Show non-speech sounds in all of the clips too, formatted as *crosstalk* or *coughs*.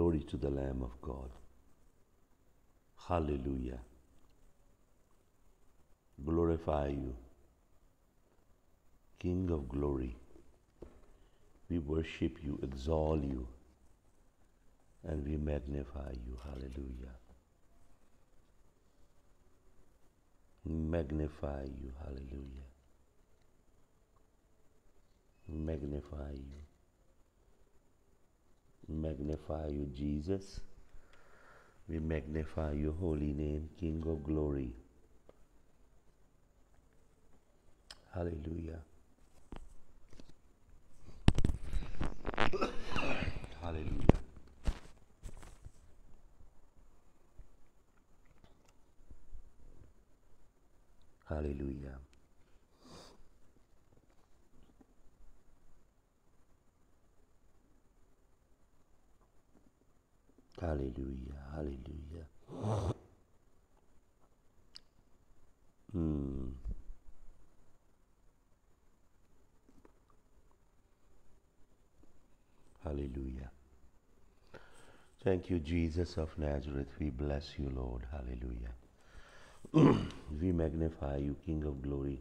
Glory to the Lamb of God. Hallelujah. Glorify you, King of glory. We worship you, exalt you, and we magnify you. Hallelujah. Magnify you. Hallelujah. Magnify you magnify you, Jesus. We magnify your holy name, King of glory. Hallelujah. Hallelujah. Hallelujah. Hallelujah, hallelujah. Hmm. Hallelujah. Thank you, Jesus of Nazareth. We bless you, Lord. Hallelujah. *clears throat* we magnify you, King of glory.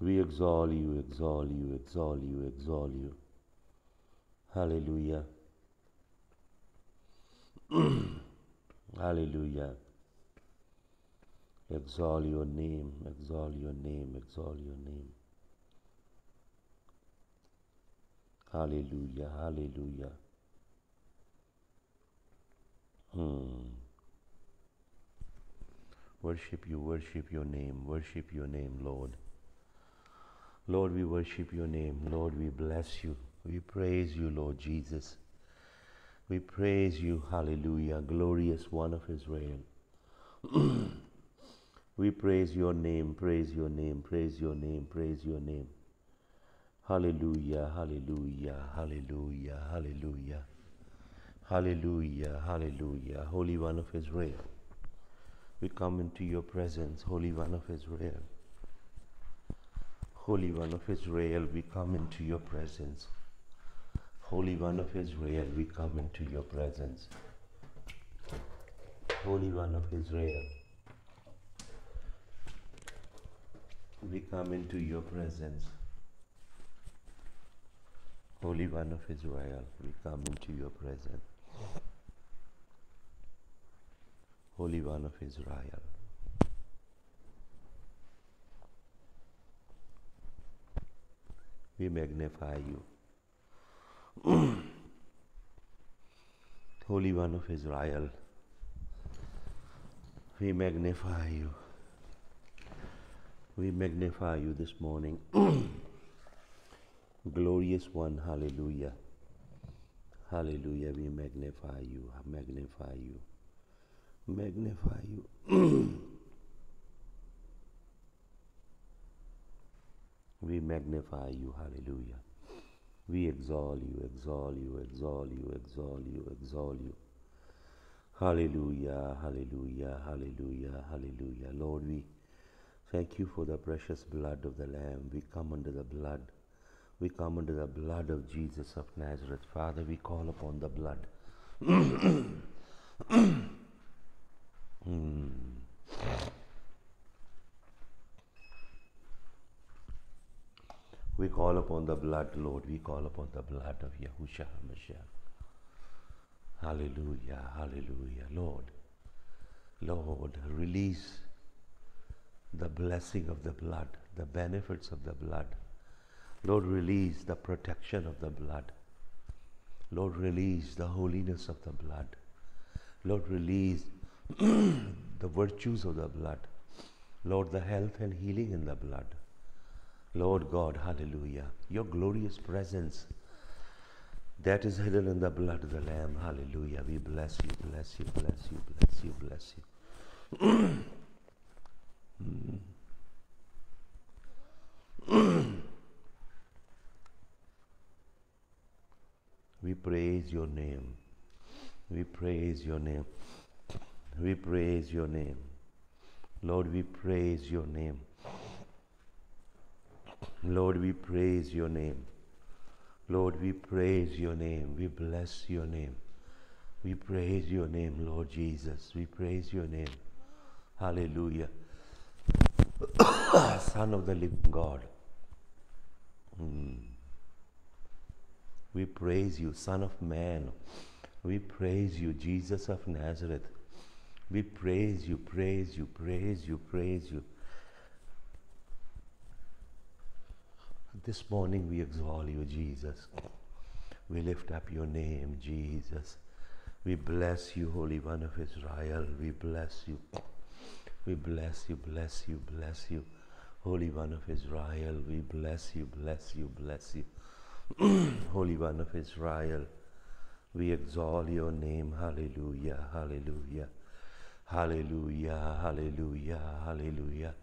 We exalt you, exalt you, exalt you, exalt you. Hallelujah. *clears throat* Hallelujah. Exalt your name, exalt your name, exalt your name. Hallelujah, hallelujah. Hmm. Worship you, worship your name, worship your name, Lord. Lord, we worship your name. Lord, we bless you. We praise you, Lord Jesus. We praise you, hallelujah, glorious one of Israel. *clears throat* we praise your name, praise your name, praise your name, praise your name. Hallelujah, hallelujah, hallelujah, hallelujah. Hallelujah, hallelujah, Holy One of Israel. We come into your presence, Holy One of Israel. Holy One of Israel, we come into your presence. Holy One of Israel, we come into your presence. Holy One of Israel, we come into your presence. Holy One of Israel, we come into your presence. Holy One of Israel. We magnify you. *clears throat* Holy One of Israel, we magnify you. We magnify you this morning. *clears throat* Glorious One, hallelujah. Hallelujah, we magnify you, magnify you, magnify you. *clears throat* we magnify you, hallelujah. We exalt you, exalt you, exalt you, exalt you, exalt you. Hallelujah, hallelujah, hallelujah, hallelujah. Lord, we thank you for the precious blood of the Lamb. We come under the blood. We come under the blood of Jesus of Nazareth. Father, we call upon the blood. *clears throat* mm. We call upon the blood, Lord. We call upon the blood of Yahusha HaMashiach. Hallelujah, hallelujah. Lord, Lord, release the blessing of the blood, the benefits of the blood. Lord, release the protection of the blood. Lord, release the holiness of the blood. Lord, release *clears throat* the virtues of the blood. Lord, the health and healing in the blood. Lord God, hallelujah. Your glorious presence that is hidden in the blood of the Lamb, hallelujah. We bless you, bless you, bless you, bless you, bless you. we praise your name. We praise your name. We praise your name. Lord, we praise your name. Lord, we praise your name. Lord, we praise your name. We bless your name. We praise your name, Lord Jesus. We praise your name. Hallelujah. *coughs* Son of the living God. Mm. We praise you, Son of Man. We praise you, Jesus of Nazareth. We praise you, praise you, praise you, praise you. This morning we exalt you, Jesus. We lift up your name, Jesus. We bless you, Holy One of Israel. We bless you. We bless you, bless you, bless you. Holy One of Israel, we bless you, bless you, bless you. *clears throat* Holy One of Israel, we exalt your name. Hallelujah, hallelujah. Hallelujah, hallelujah, hallelujah.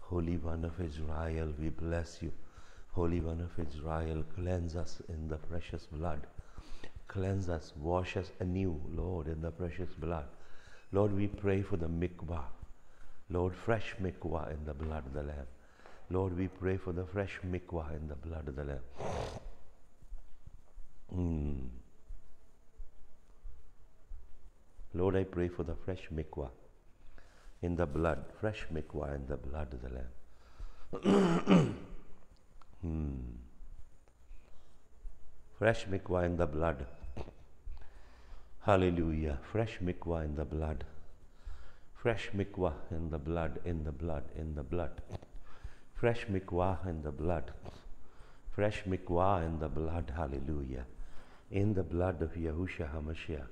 Holy One of Israel, we bless you. Holy One of Israel, cleanse us in the precious blood. Cleanse us, wash us anew, Lord, in the precious blood. Lord, we pray for the mikvah. Lord, fresh mikvah in the blood of the Lamb. Lord, we pray for the fresh mikvah in the blood of the Lamb. Mm. Lord, I pray for the fresh mikvah in the blood, fresh mikvah in the blood of the Lamb. *clears throat* Hmm. Fresh mikwa in the blood. Hallelujah. Fresh mikwa in the blood. Fresh mikwa in the blood, in the blood, in the blood. Fresh mikwa in the blood. Fresh mikwa in the blood. Hallelujah. In the blood of Yahusha HaMashiach.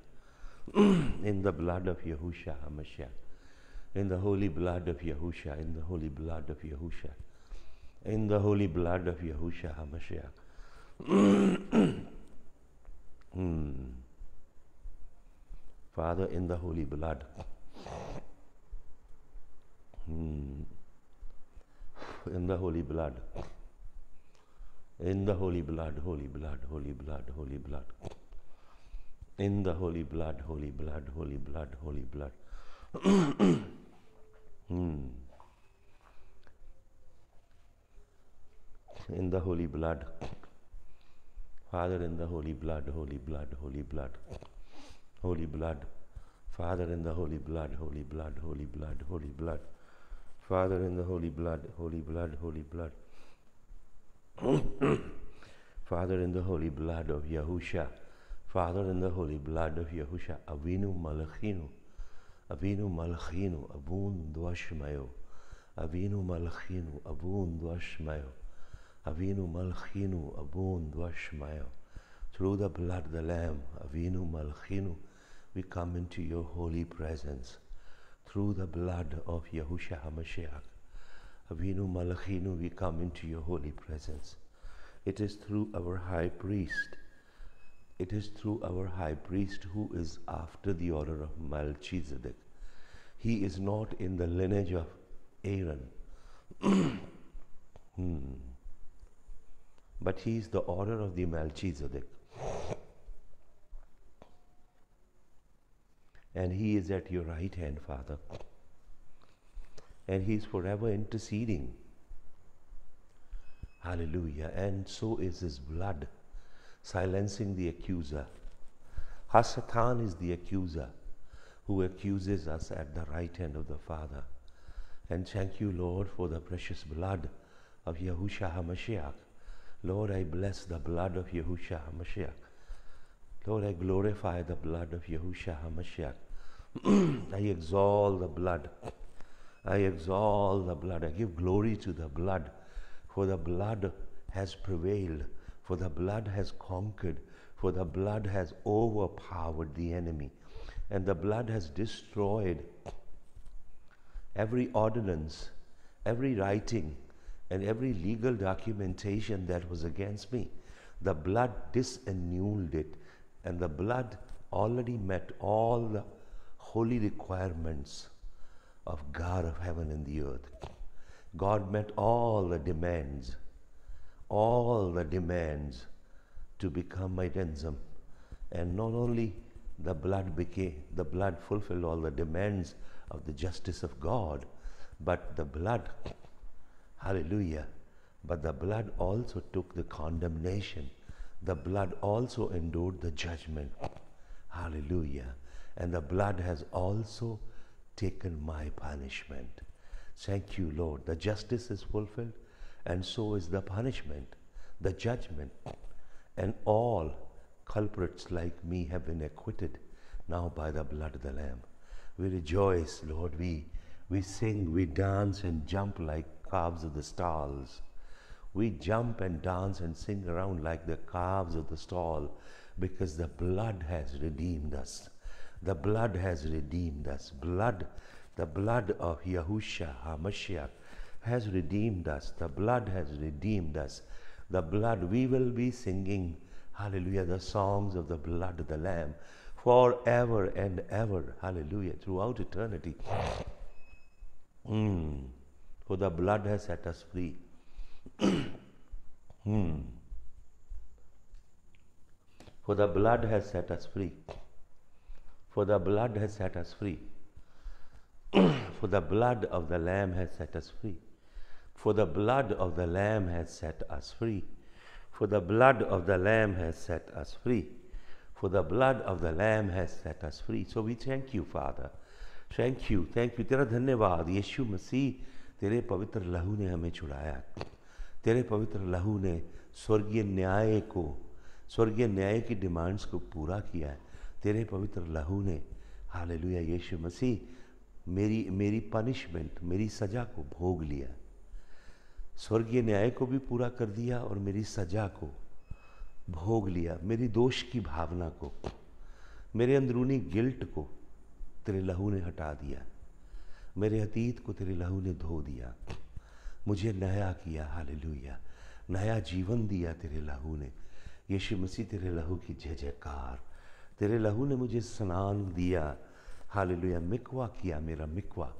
*clears throat* in the blood of Yahusha HaMashiach. In the holy blood of Yahusha. In the holy blood of Yahusha in the holy blood of Yahushua HaMashiach. *clears throat* hmm. Father, in the holy blood. Hmm. In the holy blood. In the holy blood, holy blood, holy blood, holy blood. In the holy blood, holy blood, holy blood, holy blood. *clears throat* hmm. in the holy blood. Father, in the holy blood, holy blood, holy blood, holy blood. Father, in the holy blood, holy blood, holy blood, holy blood. Father, in the holy blood, holy blood, holy blood. *coughs* Father, in the holy blood of Yahusha. Father, in the holy blood of Yahusha. Avinu Malachinu. Avinu Malachinu. Abun Dwashmayo. Avinu Malachinu. Abun Dwashmayo. Avinu Malchinu Abun Dvashmaya. Through the blood of the Lamb, Avinu Malchinu, we come into your holy presence. Through the blood of Yahusha HaMashiach, Avinu Malchinu, we come into your holy presence. It is through our high priest. It is through our high priest who is after the order of Melchizedek. He is not in the lineage of Aaron. *clears throat* hmm but he is the order of the Melchizedek. And he is at your right hand, Father. And he is forever interceding. Hallelujah. And so is his blood, silencing the accuser. Hasatan is the accuser who accuses us at the right hand of the Father. And thank you, Lord, for the precious blood of Yahushua HaMashiach Lord, I bless the blood of Yahushua HaMashiach. Lord, I glorify the blood of Yahushua HaMashiach. *clears throat* I exalt the blood. I exalt the blood. I give glory to the blood, for the blood has prevailed, for the blood has conquered, for the blood has overpowered the enemy, and the blood has destroyed every ordinance, every writing, and every legal documentation that was against me, the blood disannulled it, and the blood already met all the holy requirements of God of heaven and the earth. God met all the demands, all the demands to become my ransom. And not only the blood became, the blood fulfilled all the demands of the justice of God, but the blood Hallelujah. But the blood also took the condemnation. The blood also endured the judgment. Hallelujah. And the blood has also taken my punishment. Thank you, Lord. The justice is fulfilled, and so is the punishment, the judgment. And all culprits like me have been acquitted now by the blood of the Lamb. We rejoice, Lord. We, we sing, we dance, and jump like calves of the stalls. We jump and dance and sing around like the calves of the stall because the blood has redeemed us. The blood has redeemed us. Blood, the blood of Yahusha HaMashiach has redeemed us. The blood has redeemed us. The blood, we will be singing, hallelujah, the songs of the blood of the Lamb forever and ever, hallelujah, throughout eternity. Mm for the blood has set us free. *clears throat* hmm. For the blood has set us free. For the blood has set us free. *clears throat* for the blood of the Lamb has set us free. For the blood of the Lamb has set us free. For the blood of the Lamb has set us free. For the blood of the Lamb has set us free. So we thank you, Father. Thank you, thank you. तेरा धन्यवाद यीशु मसीह तेरे पवित्र लहू ने हमें छुड़ाया तेरे पवित्र लहू ने स्वर्गीय न्याय को स्वर्गीय न्याय की डिमांड्स को पूरा किया है तेरे पवित्र लहू ने लुया यीशु मसीह मेरी मेरी पनिशमेंट मेरी सज़ा को भोग लिया स्वर्गीय न्याय को भी पूरा कर दिया और मेरी सज़ा को भोग लिया मेरी दोष की भावना को मेरे अंदरूनी गिल्ट को तेरे लहू ने हटा दिया मेरे अतीत को तेरे लहू ने धो दिया मुझे नया किया हाल नया जीवन दिया तेरे लहू ने यीशु मसीह तेरे लहू की जय जयकार तेरे लहू ने मुझे स्नान दिया हालेलुया मिकवा किया मेरा मिकवा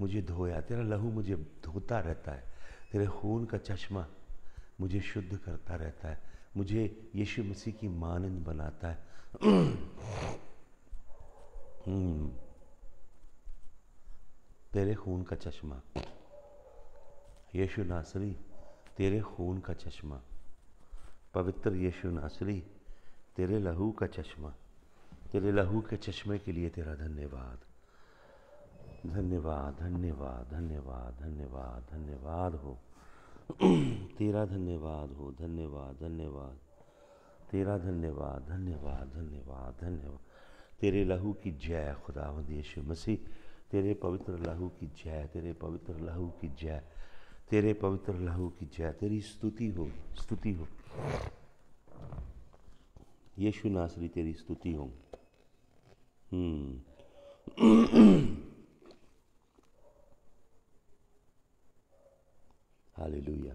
मुझे धोया तेरा लहू मुझे धोता रहता है तेरे खून का चश्मा मुझे शुद्ध करता रहता है मुझे यीशु मसीह की मानंद बनाता है *clears throat* हम्म। तेरे खून का चश्मा यीशु नासरी तेरे खून का चश्मा पवित्र यीशु नासरी तेरे लहू का चश्मा तेरे लहू के चश्मे के लिए तेरा धन्यवाद धन्यवाद धन्यवाद धन्यवाद धन्यवाद धन्यवाद हो तेरा धन्यवाद हो धन्यवाद धन्यवाद तेरा धन्यवाद धन्यवाद धन्यवाद धन्यवाद तेरे लहू की जय खुदा यीशु मसीह तेरे पवित्र लहू की जय तेरे पवित्र लहू की जय तेरे पवित्र लहू की जय तेरी स्तुति हो स्तुति हो यीशु नासरी तेरी स्तुति हो हम्म। हाल लुया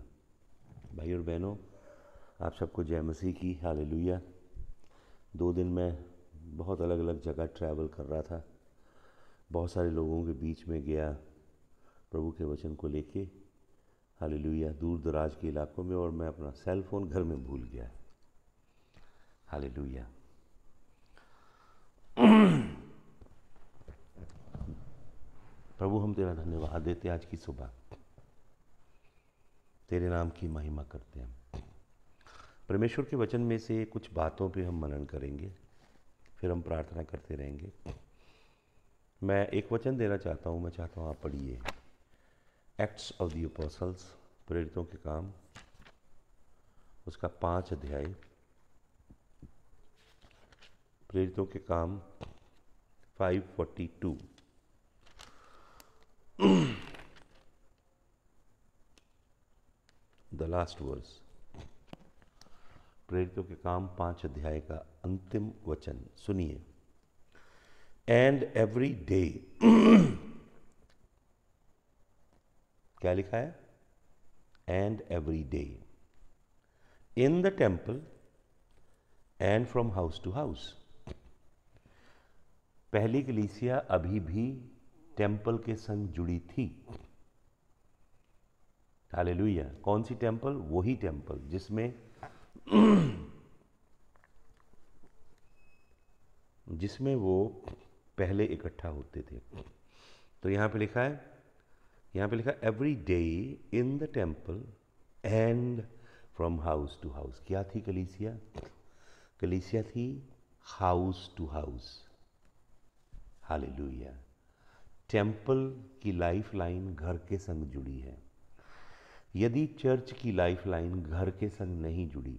भाई और बहनों आप सबको जय मसीह की हाल दो दिन मैं बहुत अलग अलग जगह ट्रैवल कर रहा था बहुत सारे लोगों के बीच में गया प्रभु के वचन को लेके हालेलुया दूर दराज के इलाकों में और मैं अपना सेल फ़ोन घर में भूल गया हालेलुया प्रभु हम तेरा धन्यवाद देते आज की सुबह तेरे नाम की महिमा करते हैं परमेश्वर के वचन में से कुछ बातों पे हम मनन करेंगे फिर हम प्रार्थना करते रहेंगे मैं एक वचन देना चाहता हूँ मैं चाहता हूँ आप पढ़िए एक्ट्स ऑफ दी अपोसल्स प्रेरितों के काम उसका पाँच अध्याय प्रेरितों के काम 542 द लास्ट वर्स प्रेरितों के काम पांच अध्याय का अंतिम वचन सुनिए एंड एवरी डे क्या लिखा है and every day in the temple and from house to house पहली कलीसिया अभी भी टेम्पल के संग जुड़ी थी हालेलुया कौन सी टेम्पल वही टेम्पल जिसमें *clears throat* जिसमें वो पहले इकट्ठा होते थे तो यहाँ पे लिखा है यहाँ पे लिखा every day in the temple and from house to house क्या थी कलीसिया कलीसिया थी house to house hallelujah temple की लाइफ लाइन घर के संग जुड़ी है यदि चर्च की लाइफ लाइन घर के संग नहीं जुड़ी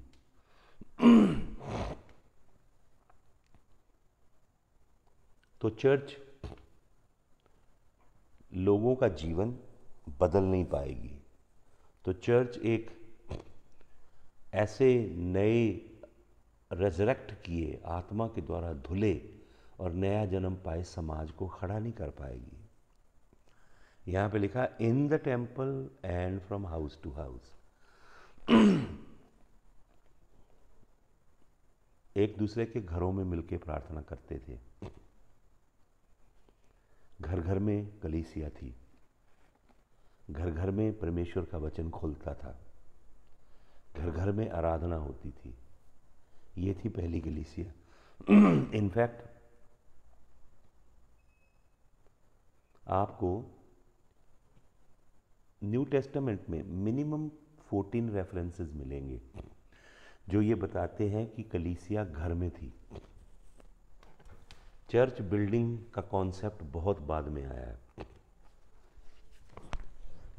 तो चर्च लोगों का जीवन बदल नहीं पाएगी तो चर्च एक ऐसे नए रेजरेक्ट किए आत्मा के द्वारा धुले और नया जन्म पाए समाज को खड़ा नहीं कर पाएगी यहाँ पे लिखा in the temple and from house to house एक दूसरे के घरों में मिलके प्रार्थना करते थे घर घर में कलीसिया थी घर घर में परमेश्वर का वचन खोलता था घर घर में आराधना होती थी ये थी पहली गलीसिया इनफैक्ट आपको न्यू टेस्टामेंट में मिनिमम फोर्टीन रेफरेंसेस मिलेंगे जो ये बताते हैं कि कलीसिया घर में थी चर्च बिल्डिंग का कॉन्सेप्ट बहुत बाद में आया है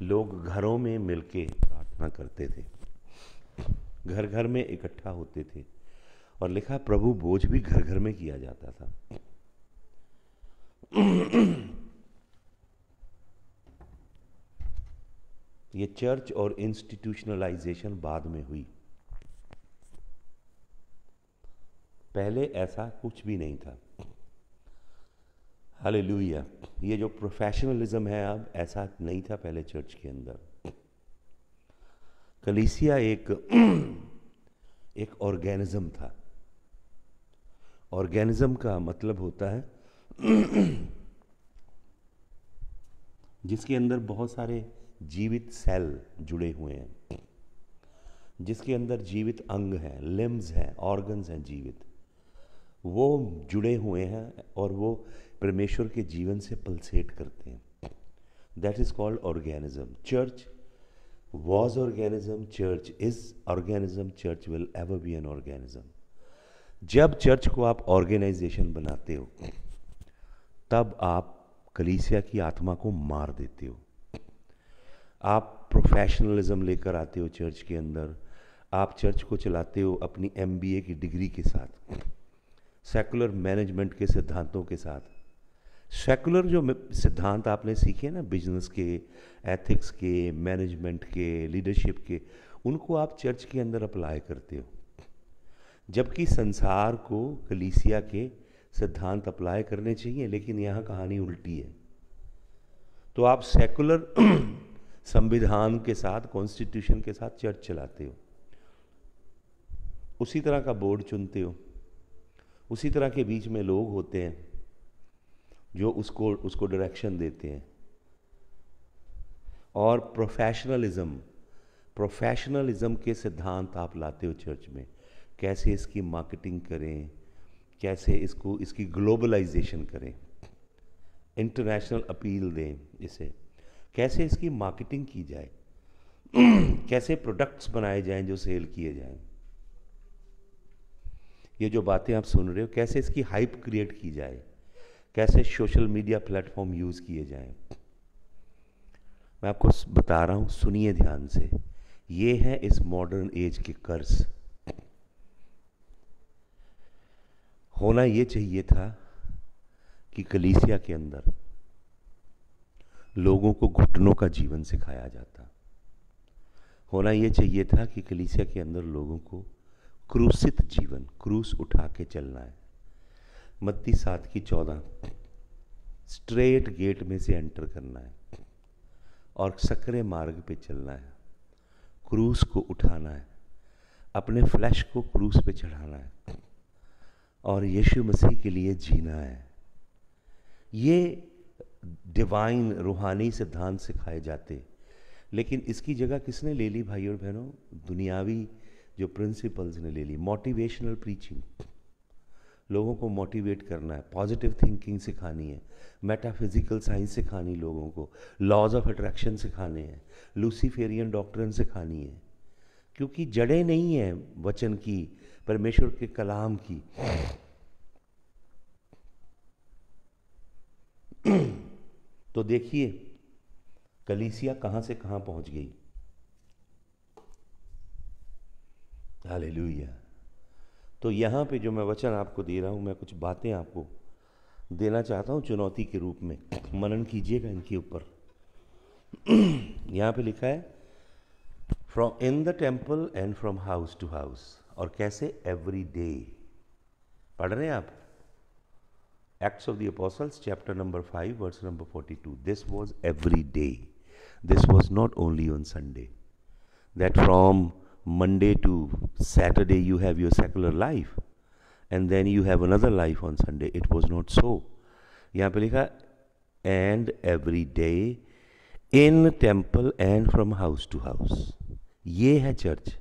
लोग घरों में मिलके प्रार्थना करते थे घर घर में इकट्ठा होते थे और लिखा प्रभु बोझ भी घर घर में किया जाता था ये चर्च और इंस्टीट्यूशनलाइजेशन बाद में हुई पहले ऐसा कुछ भी नहीं था हाल ये जो प्रोफेशनलिज्म है अब ऐसा नहीं था पहले चर्च के अंदर कलीसिया एक एक ऑर्गेनिज्म था ऑर्गेनिज्म का मतलब होता है जिसके अंदर बहुत सारे जीवित सेल जुड़े हुए हैं जिसके अंदर जीवित अंग हैं लिम्स हैं ऑर्गन्स हैं जीवित वो जुड़े हुए हैं और वो परमेश्वर के जीवन से पल्सेट करते हैं that is called organism church was organism church is organism church will ever be an organism जब चर्च को आप ऑर्गेनाइजेशन बनाते हो तब आप कलीसिया की आत्मा को मार देते हो आप प्रोफेशनलिज्म लेकर आते हो चर्च के अंदर आप चर्च को चलाते हो अपनी एमबीए की डिग्री के साथ सेकुलर मैनेजमेंट के सिद्धांतों के साथ सेकुलर जो सिद्धांत आपने सीखे ना बिजनेस के एथिक्स के मैनेजमेंट के लीडरशिप के उनको आप चर्च के अंदर अप्लाई करते हो जबकि संसार को कलीसिया के सिद्धांत अप्लाई करने चाहिए लेकिन यहाँ कहानी उल्टी है तो आप सेकुलर *clears throat* संविधान के साथ कॉन्स्टिट्यूशन के साथ चर्च चलाते हो उसी तरह का बोर्ड चुनते हो उसी तरह के बीच में लोग होते हैं जो उसको उसको डायरेक्शन देते हैं और प्रोफेशनलिज्म प्रोफेशनलिज्म के सिद्धांत आप लाते हो चर्च में कैसे इसकी मार्केटिंग करें कैसे इसको इसकी ग्लोबलाइजेशन करें इंटरनेशनल अपील दें इसे कैसे इसकी मार्केटिंग की जाए *clears throat* कैसे प्रोडक्ट्स बनाए जाएं जो सेल किए जाएं ये जो बातें आप सुन रहे हो कैसे इसकी हाइप क्रिएट की जाए कैसे सोशल मीडिया प्लेटफॉर्म यूज़ किए जाएं मैं आपको बता रहा हूं सुनिए ध्यान से ये है इस मॉडर्न एज के कर्ज होना यह चाहिए था कि कलीसिया के अंदर लोगों को घुटनों का जीवन सिखाया जाता होना यह चाहिए था कि कलीसिया के अंदर लोगों को क्रूसित जीवन क्रूस उठा के चलना है मत्ती सात की चौदह स्ट्रेट गेट में से एंटर करना है और सकरे मार्ग पे चलना है क्रूस को उठाना है अपने फ्लैश को क्रूस पे चढ़ाना है और यीशु मसीह के लिए जीना है ये डिवाइन रूहानी सिद्धांत सिखाए जाते लेकिन इसकी जगह किसने ले ली भाई और बहनों दुनियावी जो प्रिंसिपल्स ने ले ली मोटिवेशनल प्रीचिंग लोगों को मोटिवेट करना है पॉजिटिव थिंकिंग सिखानी है मेटाफिजिकल साइंस सिखानी लोगों को लॉज ऑफ अट्रैक्शन सिखाने हैं लूसीफेरियन डॉक्ट्रन सिखानी है क्योंकि जड़ें नहीं है वचन की परमेश्वर के कलाम की तो देखिए कलीसिया कहाँ से कहाँ पहुँच गई हालेलुया तो यहाँ पे जो मैं वचन आपको दे रहा हूँ मैं कुछ बातें आपको देना चाहता हूँ चुनौती के रूप में मनन कीजिएगा इनके ऊपर *clears throat* यहाँ पे लिखा है from in the temple and from house to house और कैसे एवरी डे पढ़ रहे हैं आप Acts of the Apostles chapter number five verse number forty two this was every day this was not only on Sunday that from Monday to Saturday you have your secular life and then you have another life on Sunday. It was not so. And every day in temple and from house to house. Ye church.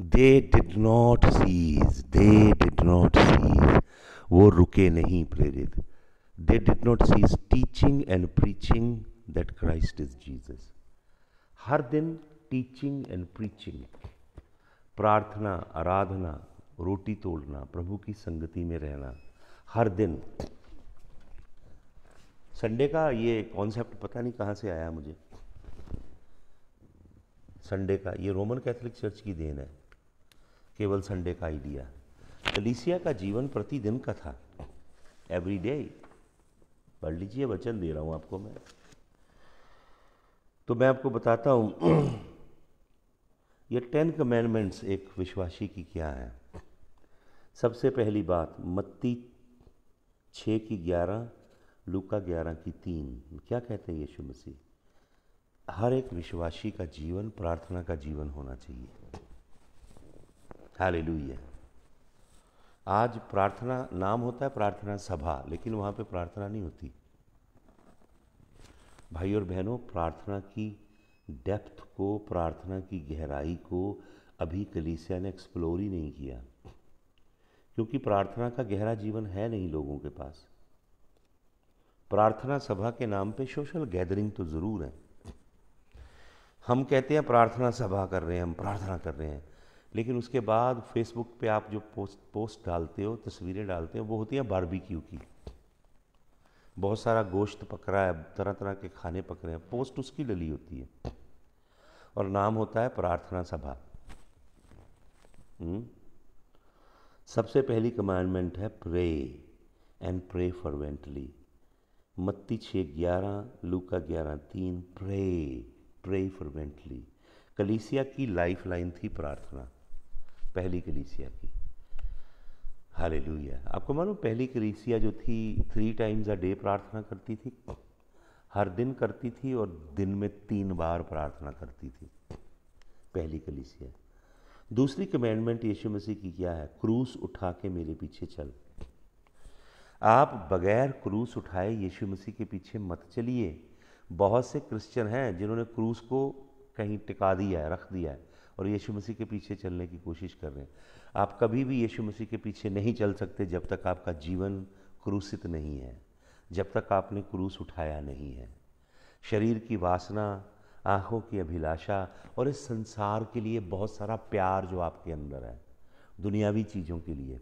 They did not cease. They did not cease. Wo ruke nahi prerit. They did not cease teaching and preaching that Christ is Jesus. Har din teaching and preaching प्रार्थना आराधना रोटी तोड़ना प्रभु की संगति में रहना हर दिन Sunday का ये कॉन्सेप्ट पता नहीं कहाँ से आया मुझे संडे का ये रोमन कैथोलिक चर्च की देन है केवल संडे का आइडिया कलीसिया का जीवन प्रतिदिन का था एवरी डे पढ़ लीजिए वचन दे रहा हूँ आपको मैं तो मैं आपको बताता हूँ ये टेन कमेंडमेंट्स एक विश्वासी की क्या है सबसे पहली बात मत्ती छः की ग्यारह लुका ग्यारह की तीन क्या कहते हैं यीशु मसीह हर एक विश्वासी का जीवन प्रार्थना का जीवन होना चाहिए हाल आज प्रार्थना नाम होता है प्रार्थना सभा लेकिन वहाँ पे प्रार्थना नहीं होती भाई और बहनों प्रार्थना की डेप्थ को प्रार्थना की गहराई को अभी कलीसिया ने एक्सप्लोर ही नहीं किया क्योंकि प्रार्थना का गहरा जीवन है नहीं लोगों के पास प्रार्थना सभा के नाम पे सोशल गैदरिंग तो ज़रूर है हम कहते हैं प्रार्थना सभा कर रहे हैं हम प्रार्थना कर रहे हैं लेकिन उसके बाद फेसबुक पे आप जो पोस्ट पोस्ट डालते हो तस्वीरें डालते हो वो होती हैं बारबी की बहुत सारा गोश्त पक रहा है तरह तरह के खाने पक रहे हैं पोस्ट उसकी डली होती है और नाम होता है प्रार्थना सभा हम्म? सबसे पहली कमांडमेंट है प्रे एंड प्रे वेंटली मत्ती छः ग्यारह लू का ग्यारह तीन प्रे प्रे वेंटली कलीसिया की लाइफ लाइन थी प्रार्थना पहली कलीसिया की हाले आपको मालूम पहली क्रीसिया जो थी थ्री टाइम्स अ डे प्रार्थना करती थी हर दिन करती थी और दिन में तीन बार प्रार्थना करती थी पहली कलीसिया दूसरी कमेंडमेंट यीशु मसीह की क्या है क्रूस उठा के मेरे पीछे चल आप बगैर क्रूस उठाए यीशु मसीह के पीछे मत चलिए बहुत से क्रिश्चियन हैं जिन्होंने क्रूस को कहीं टिका दिया है रख दिया है और यीशु मसीह के पीछे चलने की कोशिश कर रहे हैं आप कभी भी यीशु मसीह के पीछे नहीं चल सकते जब तक आपका जीवन क्रूसित नहीं है जब तक आपने क्रूस उठाया नहीं है शरीर की वासना आँखों की अभिलाषा और इस संसार के लिए बहुत सारा प्यार जो आपके अंदर है दुनियावी चीज़ों के लिए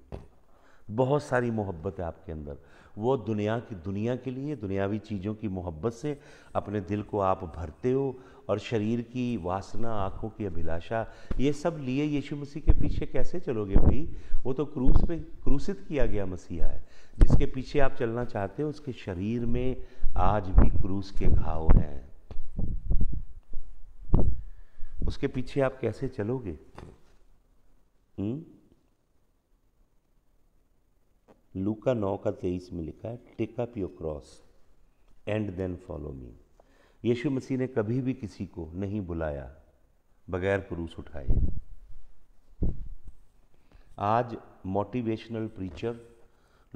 बहुत सारी मोहब्बत है आपके अंदर वो दुनिया की दुनिया के लिए दुनियावी चीज़ों की मोहब्बत से अपने दिल को आप भरते हो और शरीर की वासना आँखों की अभिलाषा ये सब लिए यीशु मसीह के पीछे कैसे चलोगे भाई वो तो क्रूस पे क्रूसित किया गया मसीहा है जिसके पीछे आप चलना चाहते हो उसके शरीर में आज भी क्रूस के घाव हैं उसके पीछे आप कैसे चलोगे हुँ? लूका नौ का तेईस में लिखा है take up your cross and then follow me Yeshu मसीह ने कभी भी किसी को नहीं बुलाया बगैर क्रूस उठाए आज मोटिवेशनल प्रीचर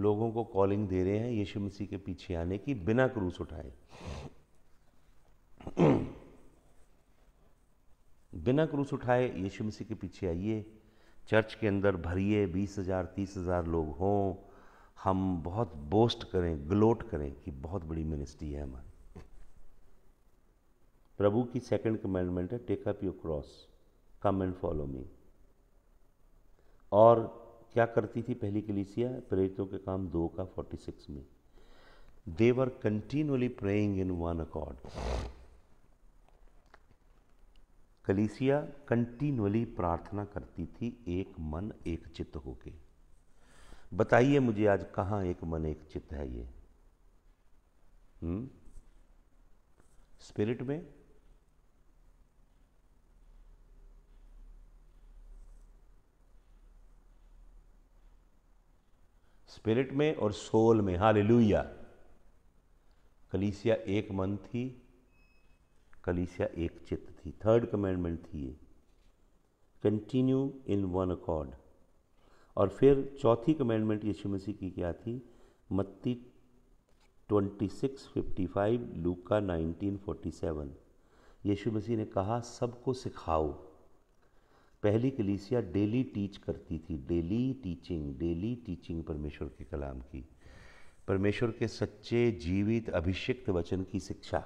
लोगों को कॉलिंग दे रहे हैं यीशु मसीह के पीछे आने की बिना क्रूस उठाए बिना क्रूस उठाए यीशु मसीह के पीछे आइए चर्च के अंदर भरिए बीस हज़ार तीस हज़ार लोग हों हम बहुत बोस्ट करें ग्लोट करें कि बहुत बड़ी मिनिस्ट्री है हमारी प्रभु की सेकंड कमेंडमेंट है take up your cross come and follow me और क्या करती थी पहली कलीसिया प्रेरितों के काम दो का फोर्टी सिक्स में they were continuously praying in one accord कलीसिया कंटिन्यूली प्रार्थना करती थी एक मन एक चित्त होके बताइए मुझे आज कहाँ एक मन एक चित्त है ये स्पिरिट हम्म? में स्पिरिट में और सोल में हाल कलीसिया एक मन थी कलीसिया एक चित्त थी थर्ड कमेंडमेंट थी ये कंटिन्यू इन वन अकॉर्ड और फिर चौथी कमेंडमेंट यीशु मसीह की क्या थी मत्ती 2655 लूका 1947 यीशु मसीह ने कहा सबको सिखाओ पहली कलीसिया डेली टीच करती थी डेली टीचिंग डेली टीचिंग परमेश्वर के कलाम की परमेश्वर के सच्चे जीवित अभिषिक्त वचन की शिक्षा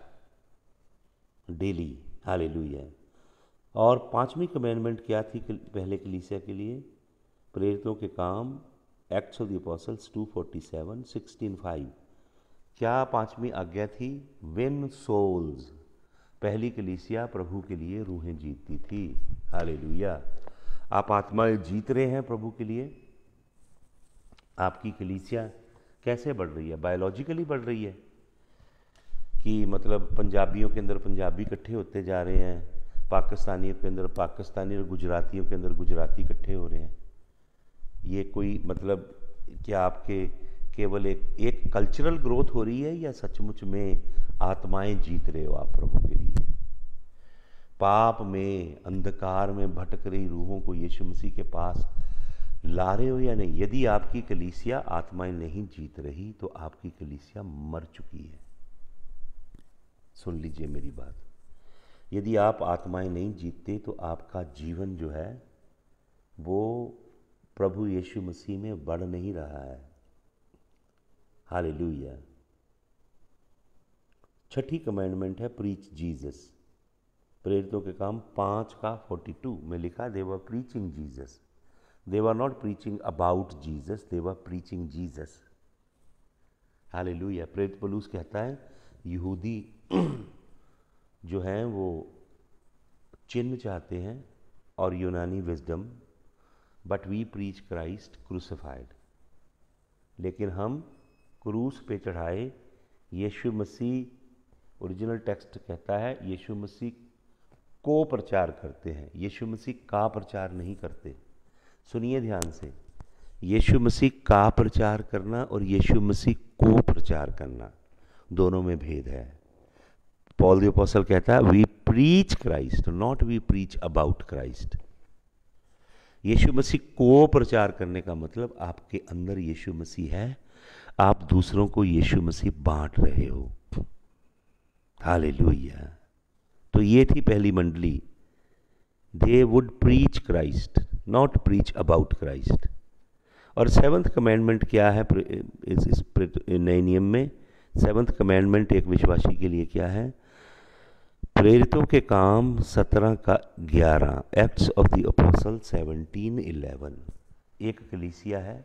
डेली हालेलुया और पांचवी कमेंडमेंट क्या थी पहले कलीसिया के लिए प्रेरितों के काम Acts of two forty seven sixteen five क्या पांचवी आज्ञा थी विन सोल्स पहली कलीसिया प्रभु के लिए रूहें जीतती थी हाले आप आत्माएं जीत रहे हैं प्रभु के लिए आपकी कलीसिया कैसे बढ़ रही है बायोलॉजिकली बढ़ रही है कि मतलब पंजाबियों के अंदर पंजाबी इकट्ठे होते जा रहे हैं पाकिस्तानियों के अंदर पाकिस्तानी और गुजरातियों के अंदर गुजराती इकट्ठे हो रहे हैं ये कोई मतलब क्या आपके केवल एक एक कल्चरल ग्रोथ हो रही है या सचमुच में आत्माएं जीत रहे हो आप प्रभु के लिए पाप में अंधकार में भटक रही रूहों को यीशु मसीह के पास ला रहे हो या नहीं यदि आपकी कलीसिया आत्माएं नहीं जीत रही तो आपकी कलीसिया मर चुकी है सुन लीजिए मेरी बात यदि आप आत्माएं नहीं जीतते तो आपका जीवन जो है वो प्रभु यीशु मसीह में बढ़ नहीं रहा है हालेलुया छठी कमेंडमेंट है प्रीच जीजस प्रेरितों के काम पाँच का फोर्टी टू में लिखा they were preaching Jesus they were not preaching about Jesus they were preaching Jesus hallelujah प्रेरित पलूस कहता है यहूदी *clears throat* जो हैं वो चिन्ह चाहते हैं और यूनानी wisdom but we preach Christ crucified लेकिन हम क्रूस पे चढ़ाए यीशु मसीह ओरिजिनल टेक्स्ट कहता है यीशु मसीह को प्रचार करते हैं यीशु मसीह का प्रचार नहीं करते सुनिए ध्यान से यीशु मसीह का प्रचार करना और यीशु मसीह को प्रचार करना दोनों में भेद है पॉल दौसल कहता है we preach Christ not we preach about Christ यीशु मसीह को प्रचार करने का मतलब आपके अंदर यीशु मसीह है आप दूसरों को यीशु मसीह बांट रहे हो हाल तो ये थी पहली मंडली they would preach Christ not preach about Christ और सेवन्थ कमेंडमेंट क्या है इस, इस नए नियम में सेवन्थ कमेंडमेंट एक विश्वासी के लिए क्या है प्रेरितों के काम सत्रह का ग्यारह acts of the apostle seventeen eleven एक कलीसिया है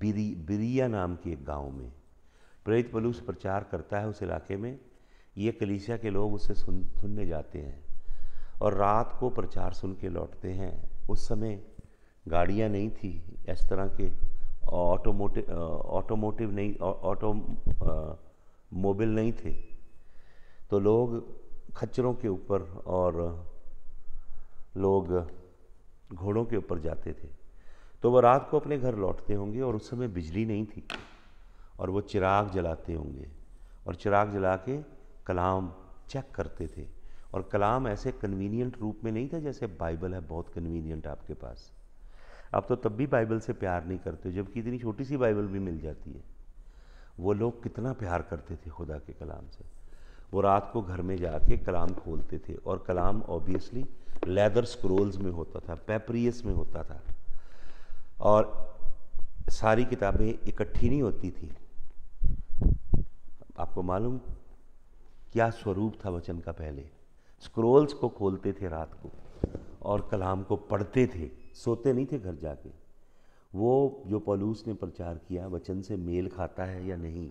बिरी बिरिया नाम के एक गांव में प्रेरित पलूस प्रचार करता है उस इलाके में ये कलीसिया के लोग उसे सुन सुनने जाते हैं और रात को प्रचार सुन के लौटते हैं उस समय गाड़ियाँ नहीं थी इस तरह के ऑटोमोटिव ऑटोमोटिव नहीं ऑटो मोबाइल नहीं थे तो लोग खच्चरों के ऊपर और लोग घोड़ों के ऊपर जाते थे तो वह रात को अपने घर लौटते होंगे और उस समय बिजली नहीं थी और वो चिराग जलाते होंगे और चिराग जला के कलाम चेक करते थे और कलाम ऐसे कन्वीनियंट रूप में नहीं था जैसे बाइबल है बहुत कन्वीनियंट आपके पास आप तो तब भी बाइबल से प्यार नहीं करते जबकि इतनी छोटी सी बाइबल भी मिल जाती है वो लोग कितना प्यार करते थे खुदा के कलाम से वो रात को घर में जाके कलाम खोलते थे और कलाम ऑब्वियसली लेदर स्क्रोल्स में होता था पेपरियस में होता था और सारी किताबें इकट्ठी नहीं होती थी आपको मालूम क्या स्वरूप था वचन का पहले स्क्रोल्स को खोलते थे रात को और कलाम को पढ़ते थे सोते नहीं थे घर जाके वो जो पलूस ने प्रचार किया वचन से मेल खाता है या नहीं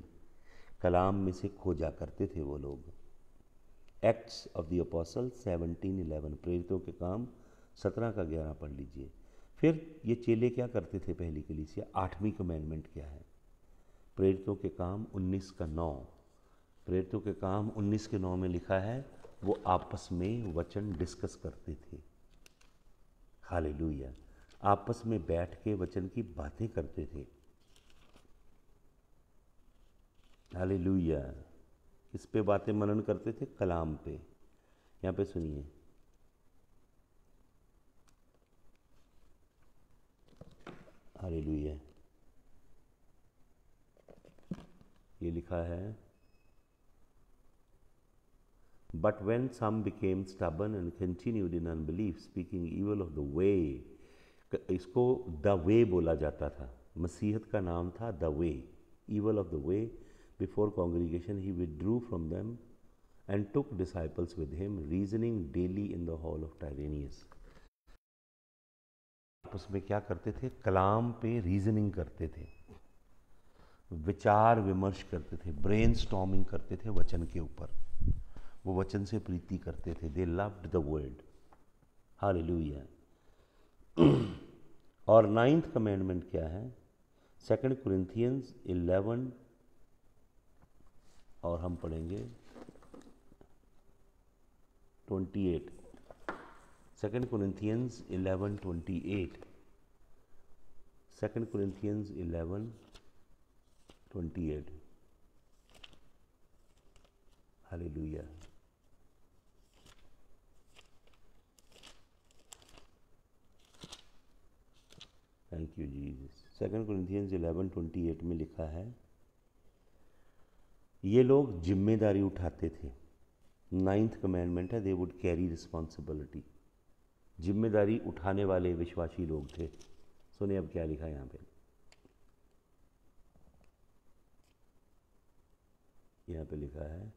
कलाम में से खोजा करते थे वो लोग acts of the apostle seventeen eleven प्रेरितों के काम सत्रह का ग्यारह पढ़ लीजिए फिर ये चेले क्या करते थे पहली से आठवीं कमेंडमेंट क्या है प्रेरितों के काम उन्नीस का नौ प्रेरितों के काम 19 के नौ में लिखा है वो आपस में वचन डिस्कस करते थे लुया आपस में बैठ के वचन की बातें करते थे हाले किस पे बातें मनन करते थे कलाम पे यहाँ पे सुनिए हाले ये लिखा है But when some became stubborn and continued in unbelief, speaking evil of the way, इसको द वे बोला जाता था मसीहत का नाम था the way evil of the way before congregation he withdrew from them and took disciples with him reasoning daily in the hall of आप उसमें क्या करते थे कलाम पे रीजनिंग करते थे विचार विमर्श करते थे ब्रेन स्टॉमिंग करते थे वचन के ऊपर वो वचन से प्रीति करते थे दे लव्ड द वर्ल्ड हाल और नाइन्थ कमेंडमेंट क्या है सेकंड क्रिंथियंस इलेवन और हम पढ़ेंगे twenty eight second Corinthians eleven twenty eight second Corinthians eleven twenty eight hallelujah thank you second Jesus eleven twenty eight में लिखा है ये लोग जिम्मेदारी उठाते थे नाइन्थ कमेंडमेंट है दे वुड कैरी रिस्पॉन्सिबिलिटी जिम्मेदारी उठाने वाले विश्वासी लोग थे सुने अब क्या लिखा है यहाँ पे यहाँ पे लिखा है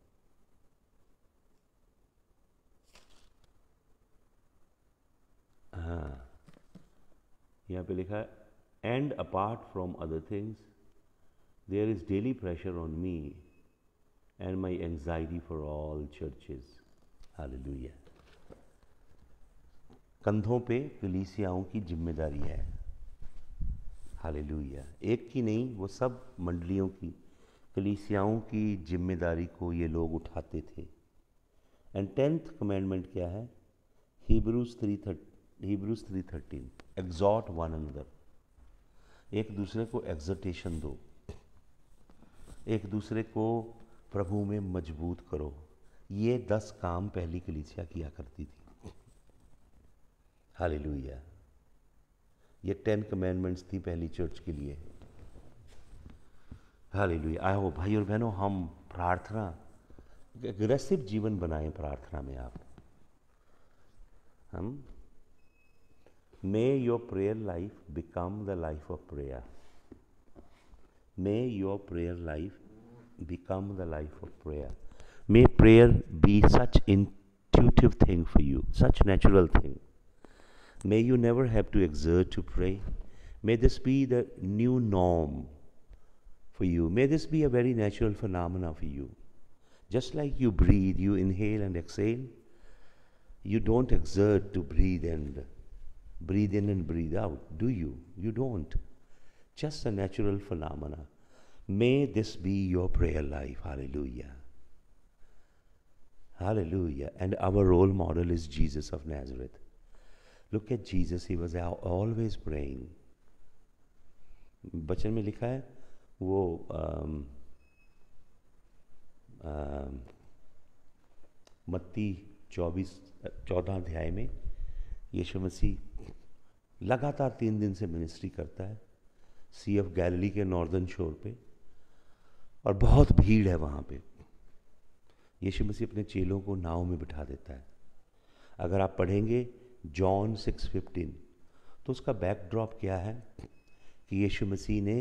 हाँ यहाँ पे लिखा है and apart from other things there is daily pressure on me and my anxiety for all churches hallelujah कंधों पे कलीसियाओं की जिम्मेदारी है हालेलुया एक की नहीं वो सब मंडलियों की कलीसियाओं की जिम्मेदारी को ये लोग उठाते थे एंड टेंथ कमेंडमेंट क्या है Hebrews three thirteen Hebrews three thirteen exhort one another एक दूसरे को एग्जटेशन दो एक दूसरे को प्रभु में मजबूत करो ये दस काम पहली कलीसिया किया करती थी हाल ये टेन कमेंडमेंट्स थी पहली चर्च के लिए हाल आए हो भाई और बहनों हम प्रार्थना एग्रेसिव जीवन बनाएं प्रार्थना में आप हम May your prayer life become the life of prayer. May your prayer life become the life of prayer. May prayer be such intuitive thing for you, such natural thing. May you never have to exert to pray. May this be the new norm for you. May this be a very natural phenomena for you. Just like you breathe, you inhale and exhale, you don't exert to breathe and breathe in and breathe out. Do you? You don't. Just a natural phenomena. May this be your prayer life. Hallelujah. Hallelujah. And our role model is Jesus of Nazareth. Look at Jesus. He was always praying. बचन लिखा है वो um, um मत्ती 24 14 में यीशु मसीह लगातार तीन दिन से मिनिस्ट्री करता है सी ऑफ गैलरी के नॉर्दर्न शोर पे और बहुत भीड़ है वहाँ पे यीशु मसीह अपने चेलों को नाव में बिठा देता है अगर आप पढ़ेंगे जॉन सिक्स फिफ्टीन तो उसका बैकड्रॉप क्या है कि यीशु मसीह ने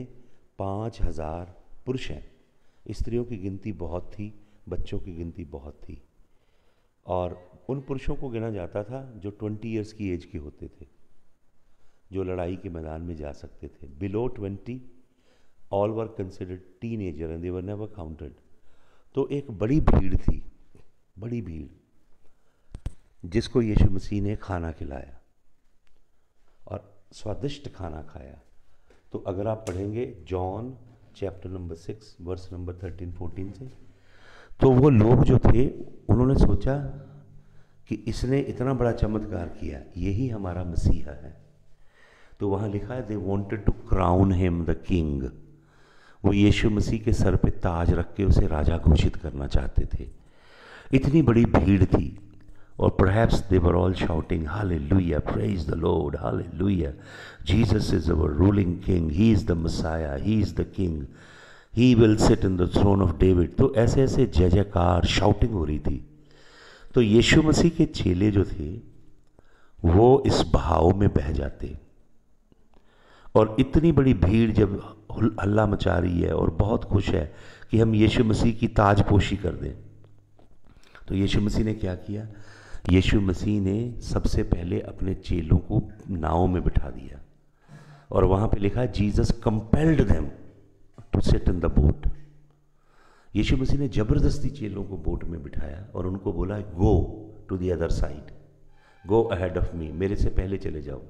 पाँच हज़ार पुरुष हैं स्त्रियों की गिनती बहुत थी बच्चों की गिनती बहुत थी और उन पुरुषों को गिना जाता था जो ट्वेंटी ईयर्स की एज के होते थे जो लड़ाई के मैदान में जा सकते थे below twenty all were considered teenager and they were never counted तो एक बड़ी भीड़ थी बड़ी भीड़ जिसको यीशु मसीह ने खाना खिलाया और स्वादिष्ट खाना खाया तो अगर आप पढ़ेंगे John chapter number six verse number thirteen fourteen से तो वो लोग जो थे उन्होंने सोचा कि इसने इतना बड़ा चमत्कार किया यही हमारा मसीहा है तो वहाँ लिखा है they wanted to crown him the king वो यीशु मसीह के सर पे ताज रख के उसे राजा घोषित करना चाहते थे इतनी बड़ी भीड़ थी और perhaps they were all shouting हाल फ्रे praise the load hallelujah Jesus is our ruling king he is the Messiah he is the king he will sit in the throne of David तो ऐसे ऐसे जय जयकार shouting हो रही थी तो यीशु मसीह के चेले जो थे वो इस बहाव में बह जाते और इतनी बड़ी भीड़ जब हल्ला मचा रही है और बहुत खुश है कि हम यीशु मसीह की ताजपोशी कर दें तो यीशु मसीह ने क्या किया यीशु मसीह ने सबसे पहले अपने चेलों को नाव में बिठा दिया और वहाँ पे लिखा Jesus compelled them to set in the boat यीशु मसीह ने जबरदस्ती चेलों को बोट में बिठाया और उनको बोला go to the other side go ahead of me मेरे से पहले चले जाओ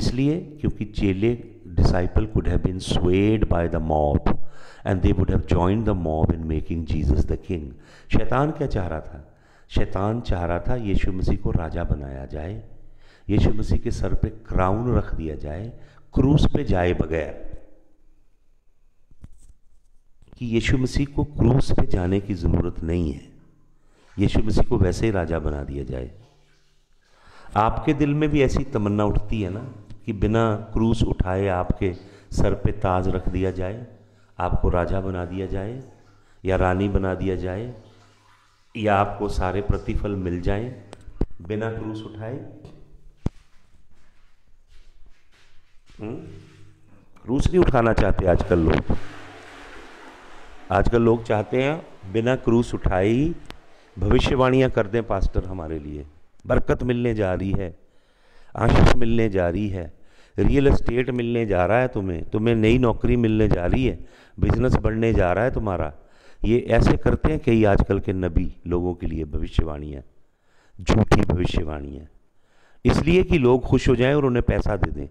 इसलिए क्योंकि चेले disciple could have been swayed by the mob and they would have join the mob in making Jesus the king शैतान क्या चाह रहा था शैतान चाह रहा था यीशु मसीह को राजा बनाया जाए यीशु मसीह के सर पे क्राउन रख दिया जाए क्रूस पे जाए बगैर कि यीशु मसीह को क्रूस पे जाने की ज़रूरत नहीं है यीशु मसीह को वैसे ही राजा बना दिया जाए आपके दिल में भी ऐसी तमन्ना उठती है ना कि बिना क्रूस उठाए आपके सर पे ताज रख दिया जाए आपको राजा बना दिया जाए या रानी बना दिया जाए या आपको सारे प्रतिफल मिल जाए बिना क्रूस उठाए हम्म? क्रूस नहीं उठाना चाहते आजकल लोग आजकल लोग चाहते हैं बिना क्रूस ही भविष्यवाणियाँ कर दें पास्टर हमारे लिए बरकत मिलने जा रही है आशीष मिलने जा रही है रियल एस्टेट मिलने जा रहा है तुम्हें तुम्हें नई नौकरी मिलने जा रही है बिजनेस बढ़ने जा रहा है तुम्हारा ये ऐसे करते हैं कई आजकल के नबी लोगों के लिए भविष्यवाणियाँ झूठी भविष्यवाणियाँ इसलिए कि लोग खुश हो जाएं और उन्हें पैसा दे दें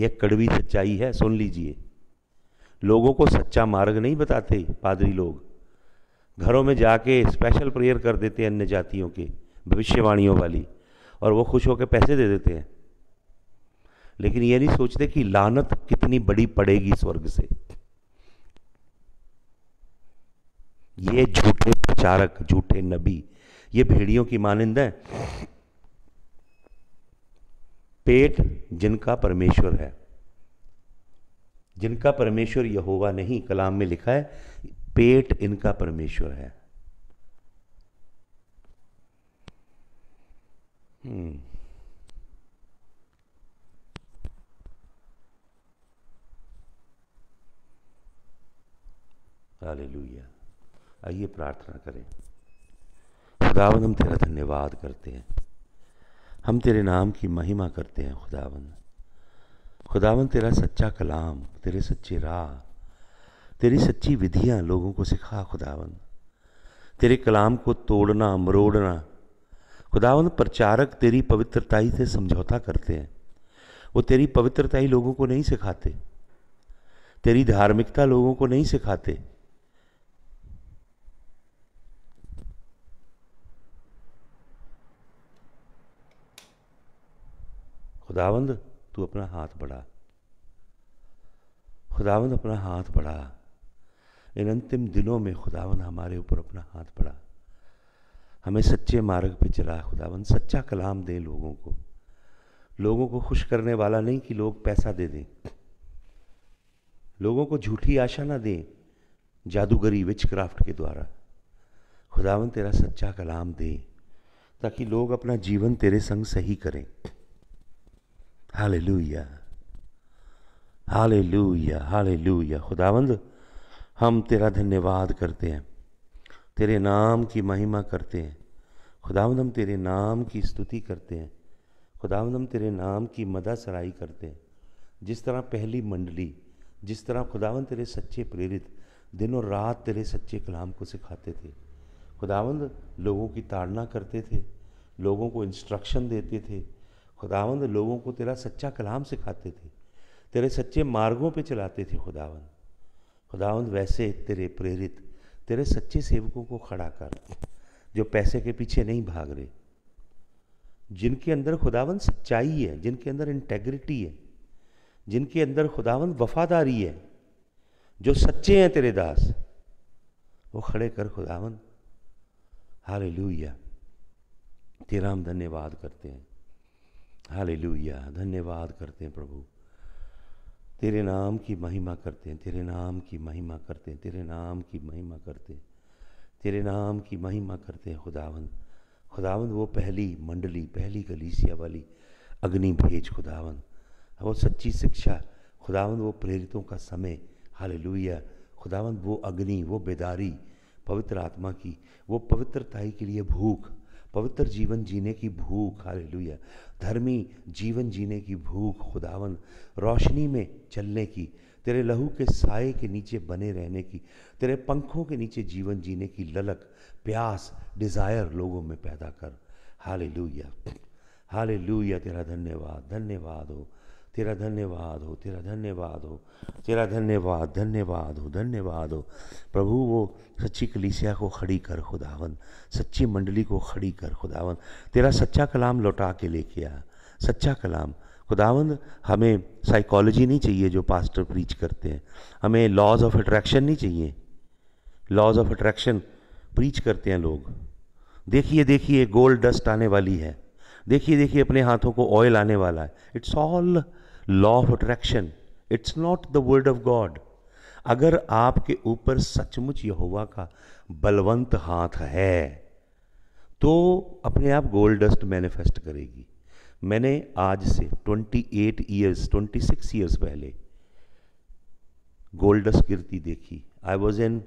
यह कड़वी सच्चाई है सुन लीजिए लोगों को सच्चा मार्ग नहीं बताते पादरी लोग घरों में जाके स्पेशल प्रेयर कर देते हैं अन्य जातियों के भविष्यवाणियों वाली और वो खुश होकर पैसे दे देते हैं लेकिन ये नहीं सोचते कि लानत कितनी बड़ी पड़ेगी स्वर्ग से ये झूठे प्रचारक झूठे नबी ये भेड़ियों की मानिंद है पेट जिनका परमेश्वर है जिनका परमेश्वर यहोवा नहीं कलाम में लिखा है पेट इनका परमेश्वर है हम्म। लुया आइए प्रार्थना करें खुदावन हम तेरा धन्यवाद करते हैं हम तेरे नाम की महिमा करते हैं खुदावन खुदावन तेरा सच्चा कलाम तेरे सच्चे राह तेरी सच्ची विधियाँ लोगों को सिखा खुदावन तेरे कलाम को तोड़ना मरोड़ना खुदावन प्रचारक तेरी पवित्रताई से समझौता करते हैं वो तेरी पवित्रताई लोगों को नहीं सिखाते तेरी धार्मिकता लोगों को नहीं सिखाते खुदावंद तू अपना हाथ बढ़ा खुदावन अपना हाथ बढ़ा इन अंतिम दिनों में खुदावन हमारे ऊपर अपना हाथ बढ़ा हमें सच्चे मार्ग पर चला खुदावन सच्चा कलाम दें लोगों को लोगों को खुश करने वाला नहीं कि लोग पैसा दे दें लोगों को झूठी आशा ना दें जादूगरी विच क्राफ्ट के द्वारा खुदावन तेरा सच्चा कलाम दे ताकि लोग अपना जीवन तेरे संग सही करें हालेलुया हालेलुया हालेलुया खुदावंद हम तेरा धन्यवाद करते हैं तेरे नाम की महिमा करते हैं खुदावंद हम तेरे नाम की स्तुति करते हैं खुदावंद हम तेरे नाम की मदा सराई करते हैं जिस तरह पहली मंडली जिस तरह खुदावंद तेरे सच्चे प्रेरित दिन और रात तेरे सच्चे कलाम को सिखाते थे खुदावंद लोगों की ताड़ना करते थे लोगों को इंस्ट्रक्शन देते थे खुदावंद लोगों को तेरा सच्चा कलाम सिखाते थे तेरे सच्चे मार्गों पे चलाते थे खुदावंद खुदावंद वैसे तेरे प्रेरित तेरे सच्चे सेवकों को खड़ा कर जो पैसे के पीछे नहीं भाग रहे जिनके अंदर खुदावंद सच्चाई है जिनके अंदर इंटेग्रिटी है जिनके अंदर खुदावंद वफादारी है जो सच्चे हैं तेरे दास वो खड़े कर खुदावंद हाल तेरा हम धन्यवाद करते हैं हाल धन्यवाद करते हैं प्रभु तेरे नाम की महिमा करते हैं तेरे नाम की महिमा करते हैं तेरे नाम की महिमा करते हैं तेरे नाम की महिमा करते हैं खुदावंद खुदावंद वो पहली मंडली पहली गलीसिया वाली अग्नि भेज खुदावंद वो सच्ची शिक्षा खुदावंद वो प्रेरितों का समय लुहिया खुदावंद वो अग्नि वो बेदारी पवित्र आत्मा की वो पवित्रताई के लिए भूख पवित्र जीवन जीने की भूख हाले धर्मी जीवन जीने की भूख खुदावन रोशनी में चलने की तेरे लहू के साय के नीचे बने रहने की तेरे पंखों के नीचे जीवन जीने की ललक प्यास डिज़ायर लोगों में पैदा कर हाले लुया तेरा धन्यवाद धन्यवाद हो तेरा धन्यवाद हो तेरा धन्यवाद हो तेरा धन्यवाद धन्यवाद हो धन्यवाद हो प्रभु वो सच्ची कलीसिया को खड़ी कर खुदावन सच्ची मंडली को खड़ी कर खुदावन तेरा सच्चा कलाम लौटा के लेके आ सच्चा कलाम खुदावन हमें साइकोलॉजी नहीं चाहिए जो पास्टर प्रीच करते हैं हमें लॉज ऑफ अट्रैक्शन नहीं चाहिए लॉज ऑफ अट्रैक्शन प्रीच करते हैं लोग देखिए देखिए गोल्ड डस्ट आने वाली है देखिए देखिए अपने हाथों को ऑयल आने वाला है it's all law of attraction it's not the word of God अगर आपके ऊपर सचमुच यहोवा का बलवंत हाथ है तो अपने आप गोल्ड डस्ट मैनिफेस्ट करेगी मैंने आज से 28 ईयर्स 26 ईयर्स पहले गोल्ड डस्ट गिरती देखी I was in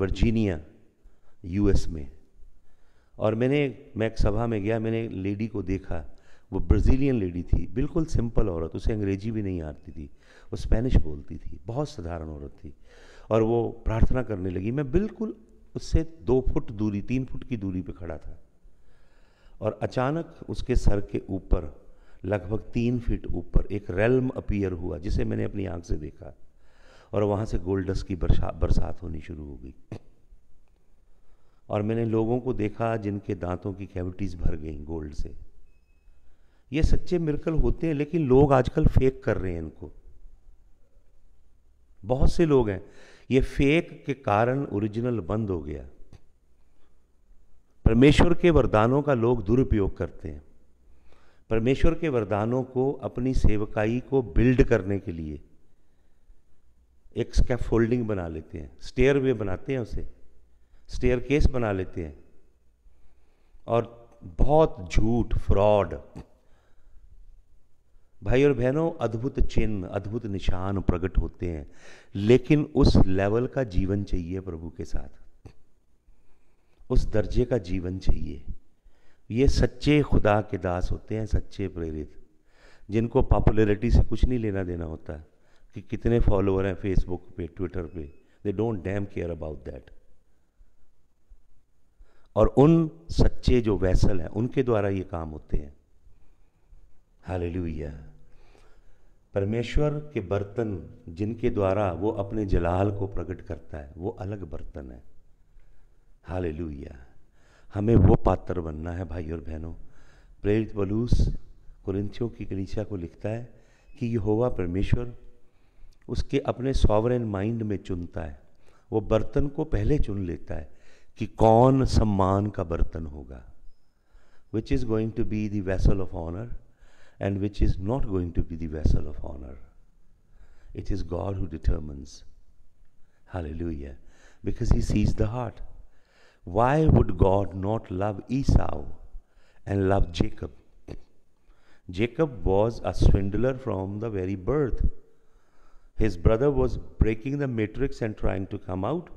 Virginia US में और मैंने मैं एक सभा में गया मैंने लेडी को देखा वो ब्राज़ीलियन लेडी थी बिल्कुल सिंपल औरत उसे अंग्रेजी भी नहीं आती थी वो स्पेनिश बोलती थी बहुत साधारण औरत थी और वो प्रार्थना करने लगी मैं बिल्कुल उससे दो फुट दूरी तीन फुट की दूरी पे खड़ा था और अचानक उसके सर के ऊपर लगभग तीन फीट ऊपर एक रेलम अपीयर हुआ जिसे मैंने अपनी आंख से देखा और वहाँ से गोल्डस की बरसा बरसात होनी शुरू हो गई और मैंने लोगों को देखा जिनके दांतों की कैविटीज़ भर गई गोल्ड से ये सच्चे मिरकल होते हैं लेकिन लोग आजकल फेक कर रहे हैं इनको बहुत से लोग हैं ये फेक के कारण ओरिजिनल बंद हो गया परमेश्वर के वरदानों का लोग दुरुपयोग करते हैं परमेश्वर के वरदानों को अपनी सेवकाई को बिल्ड करने के लिए एक स्कैफोल्डिंग बना लेते हैं स्टेयर वे बनाते हैं उसे स्टेयर केस बना लेते हैं और बहुत झूठ फ्रॉड भाई और बहनों अद्भुत चिन्ह अद्भुत निशान प्रकट होते हैं लेकिन उस लेवल का जीवन चाहिए प्रभु के साथ उस दर्जे का जीवन चाहिए ये सच्चे खुदा के दास होते हैं सच्चे प्रेरित जिनको पॉपुलैरिटी से कुछ नहीं लेना देना होता कि कितने फॉलोअर हैं फेसबुक पे ट्विटर पे they don't damn care about that और उन सच्चे जो वैसल हैं उनके द्वारा ये काम होते हैं हालेलुया परमेश्वर के बर्तन जिनके द्वारा वो अपने जलाल को प्रकट करता है वो अलग बर्तन है हाल हमें वो पात्र बनना है भाई और बहनों प्रेरित बलूस कुरिंथियों की कलीसिया को लिखता है कि यहोवा परमेश्वर उसके अपने सॉवरन माइंड में चुनता है वो बर्तन को पहले चुन लेता है कि कौन सम्मान का बर्तन होगा which is going to be the vessel of honour and which is not going to be the vessel of honor. It is God who determines. Hallelujah. Because he sees the heart. Why would God not love Esau and love Jacob? Jacob was a swindler from the very birth. His brother was breaking the matrix and trying to come out.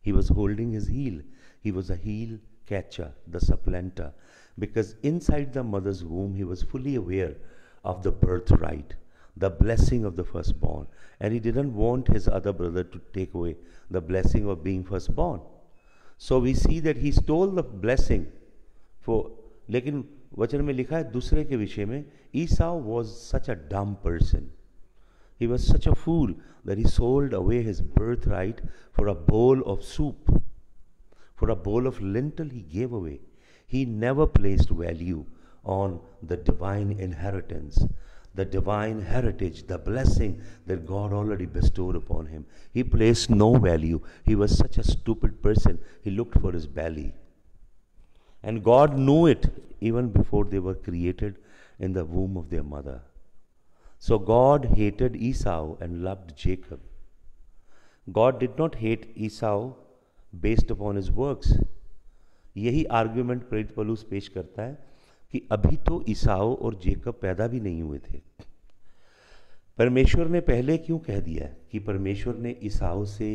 He was holding his heel. He was a heel catcher, the supplanter, because inside the mother's womb he was fully aware of the birthright, the blessing of the firstborn, and he didn't want his other brother to take away the blessing of being firstborn. So we see that he stole the blessing for लेकिन वचन में लिखा है दूसरे के विषय में ईसा was such a dumb person He was such a fool that he sold away his birthright for a bowl of soup. For a bowl of lentil, he gave away. He never placed value on the divine inheritance, the divine heritage, the blessing that God already bestowed upon him. He placed no value. He was such a stupid person. He looked for his belly. And God knew it even before they were created in the womb of their mother. So God hated Esau and loved Jacob. God did not hate Esau based upon his works, यही argument प्रेरित पलूस पेश करता है कि अभी तो ईसाओ और जेकब पैदा भी नहीं हुए थे परमेश्वर ने पहले क्यों कह दिया कि परमेश्वर ने ईसाओ से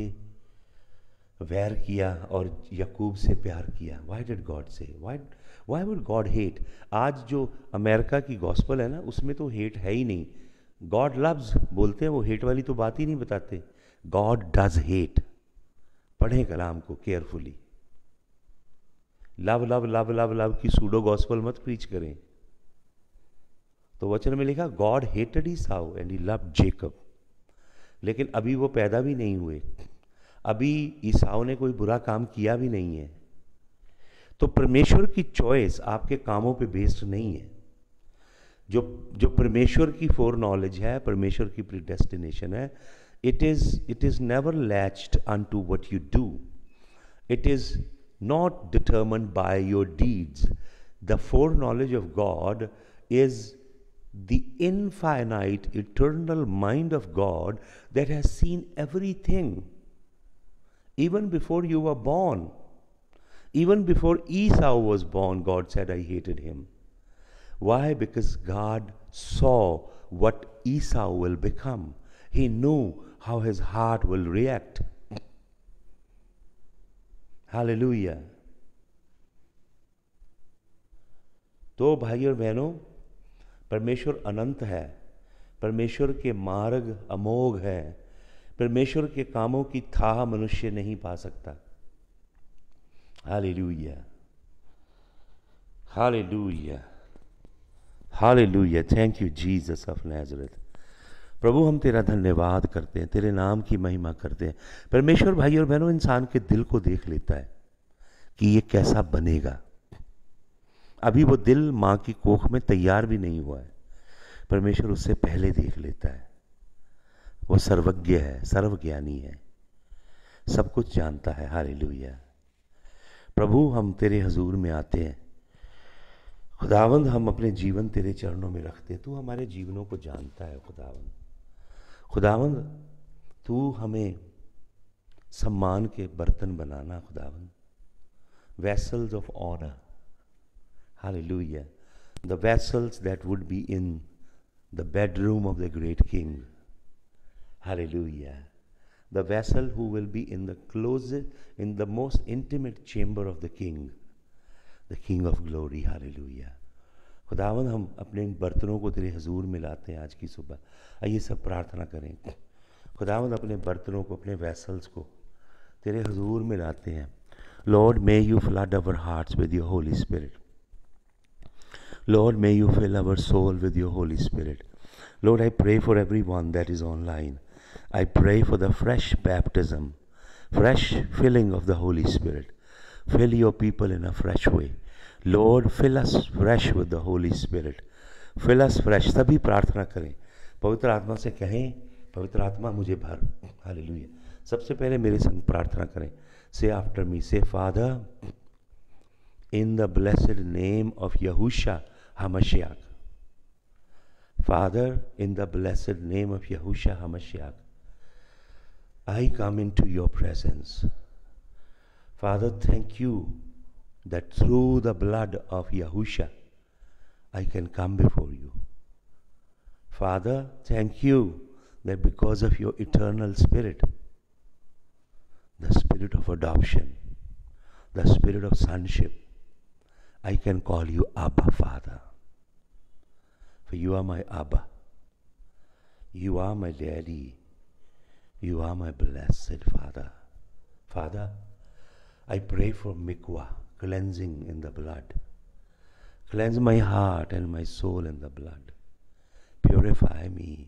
वैर किया और यकूब से प्यार किया वाई डिड गॉड से why why would God hate आज जो अमेरिका की गॉस्पल है ना उसमें तो हेट है ही नहीं गॉड लव्स बोलते हैं वो हेट वाली तो बात ही नहीं बताते गॉड डज हेट पढ़ें कलाम को carefully love love love love love की सूडो गॉस्पल मत प्रीच करें तो वचन में लिखा गॉड हेटेड ही साउ एंड ही लव जेकब लेकिन अभी वो पैदा भी नहीं हुए अभी ईसाओ ने कोई बुरा काम किया भी नहीं है तो परमेश्वर की चॉइस आपके कामों पे बेस्ड नहीं है जो जो परमेश्वर की फोर नॉलेज है परमेश्वर की प्रिडेस्टिनेशन है it is it is never latched unto what you do it is not determined by your deeds. The foreknowledge of God is the infinite, eternal mind of God that has seen everything, even before you were born. Even before Esau was born, God said, I hated him. Why? Because God saw what Esau will become. He knew how his heart will react. Hallelujah तो भाई और बहनों परमेश्वर अनंत है परमेश्वर के मार्ग अमोघ है परमेश्वर के कामों की थाह मनुष्य नहीं पा सकता hallelujah hallelujah hallelujah thank you Jesus of Nazareth प्रभु हम तेरा धन्यवाद करते हैं तेरे नाम की महिमा करते हैं परमेश्वर भाई और बहनों इंसान के दिल को देख लेता है कि ये कैसा बनेगा अभी वो दिल माँ की कोख में तैयार भी नहीं हुआ है परमेश्वर उससे पहले देख लेता है वो सर्वज्ञ है सर्वज्ञानी है सब कुछ जानता है हारे प्रभु हम तेरे हजूर में आते हैं खुदावंद हम अपने जीवन तेरे चरणों में रखते हैं तू हमारे जीवनों को जानता है खुदावंद खुदावंद तू हमें सम्मान के बर्तन बनाना खुदावंद vessels of honour hallelujah the vessels that would be in the bedroom of the great king hallelujah the vessel who will be in the close in the most intimate chamber of the king the king of glory hallelujah खुदावन हम अपने इन बर्तनों को तेरे हजूर में लाते हैं आज की सुबह आइए सब प्रार्थना करें खुदावन अपने बर्तनों को अपने वैसल्स को तेरे हजूर में लाते हैं Lord may you flood our heart with your Holy Spirit Lord may you fill our soul with your Holy Spirit Lord I pray for everyone that is online I pray for the fresh baptism fresh feeling of the Holy Spirit fill your people in a fresh way Lord fill us fresh with the Holy Spirit fill us fresh सभी प्रार्थना करें पवित्र आत्मा से कहें पवित्र आत्मा मुझे भर हालेलुया सबसे पहले मेरे संग प्रार्थना करें से after me say father in the blessed name of यहूशा हमशियाक father in the blessed name of यहूशा हमशियाक I come into your presence father thank you that through the blood of Yahusha, I can come before you. Father, thank you that because of your eternal spirit, the spirit of adoption, the spirit of sonship, I can call you Abba, Father. For you are my Abba. You are my daddy. You are my blessed Father. Father, I pray for Mikwa cleansing in the blood. Cleanse my heart and my soul in the blood. Purify me.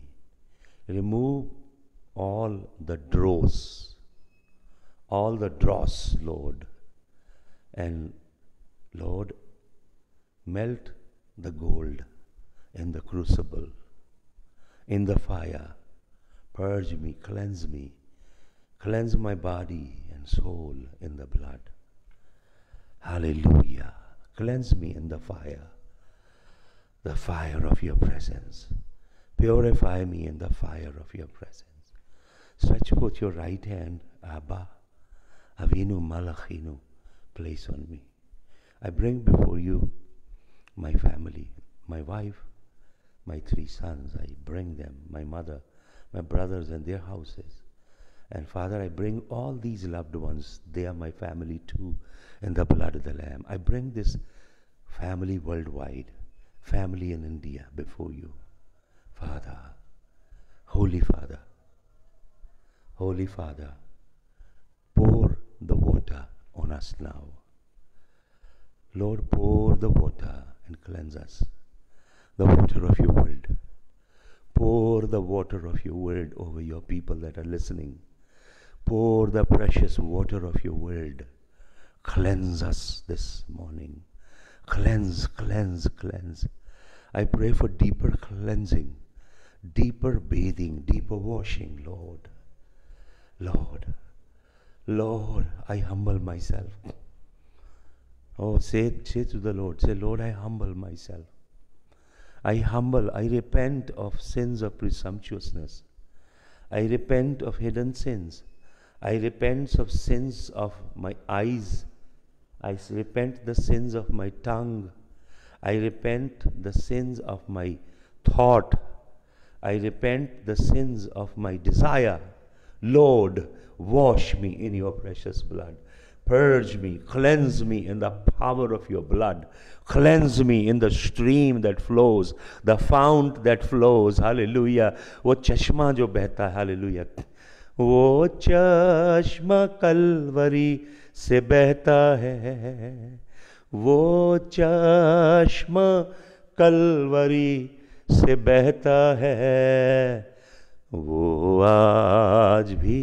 Remove all the dross, all the dross, Lord. And Lord, melt the gold in the crucible, in the fire. Purge me, cleanse me, cleanse my body and soul in the blood. Hallelujah. Cleanse me in the fire, the fire of your presence. Purify me in the fire of your presence. Stretch forth your right hand, Abba, Avinu Malachinu, place on me. I bring before you my family, my wife, my three sons. I bring them, my mother, my brothers, and their houses. And Father, I bring all these loved ones. They are my family too. In the blood of the Lamb. I bring this family worldwide, family in India before you. Father, Holy Father, Holy Father, pour the water on us now. Lord, pour the water and cleanse us, the water of your word. Pour the water of your word over your people that are listening. Pour the precious water of your word Cleanse us this morning. Cleanse, cleanse, cleanse. I pray for deeper cleansing, deeper bathing, deeper washing, Lord. Lord, Lord, I humble myself. Oh, say, say to the Lord, say, Lord, I humble myself. I humble, I repent of sins of presumptuousness. I repent of hidden sins. I repent of sins of my eyes I repent the sins of my tongue. I repent the sins of my thought. I repent the sins of my desire. Lord, wash me in your precious blood. Purge me, cleanse me in the power of your blood. Cleanse me in the stream that flows, the fount that flows. Hallelujah. वो चश्मा जो बहता है hallelujah वो चश्मा कलवरी से बहता है वो चश्मा कलवरी से बहता है वो आज भी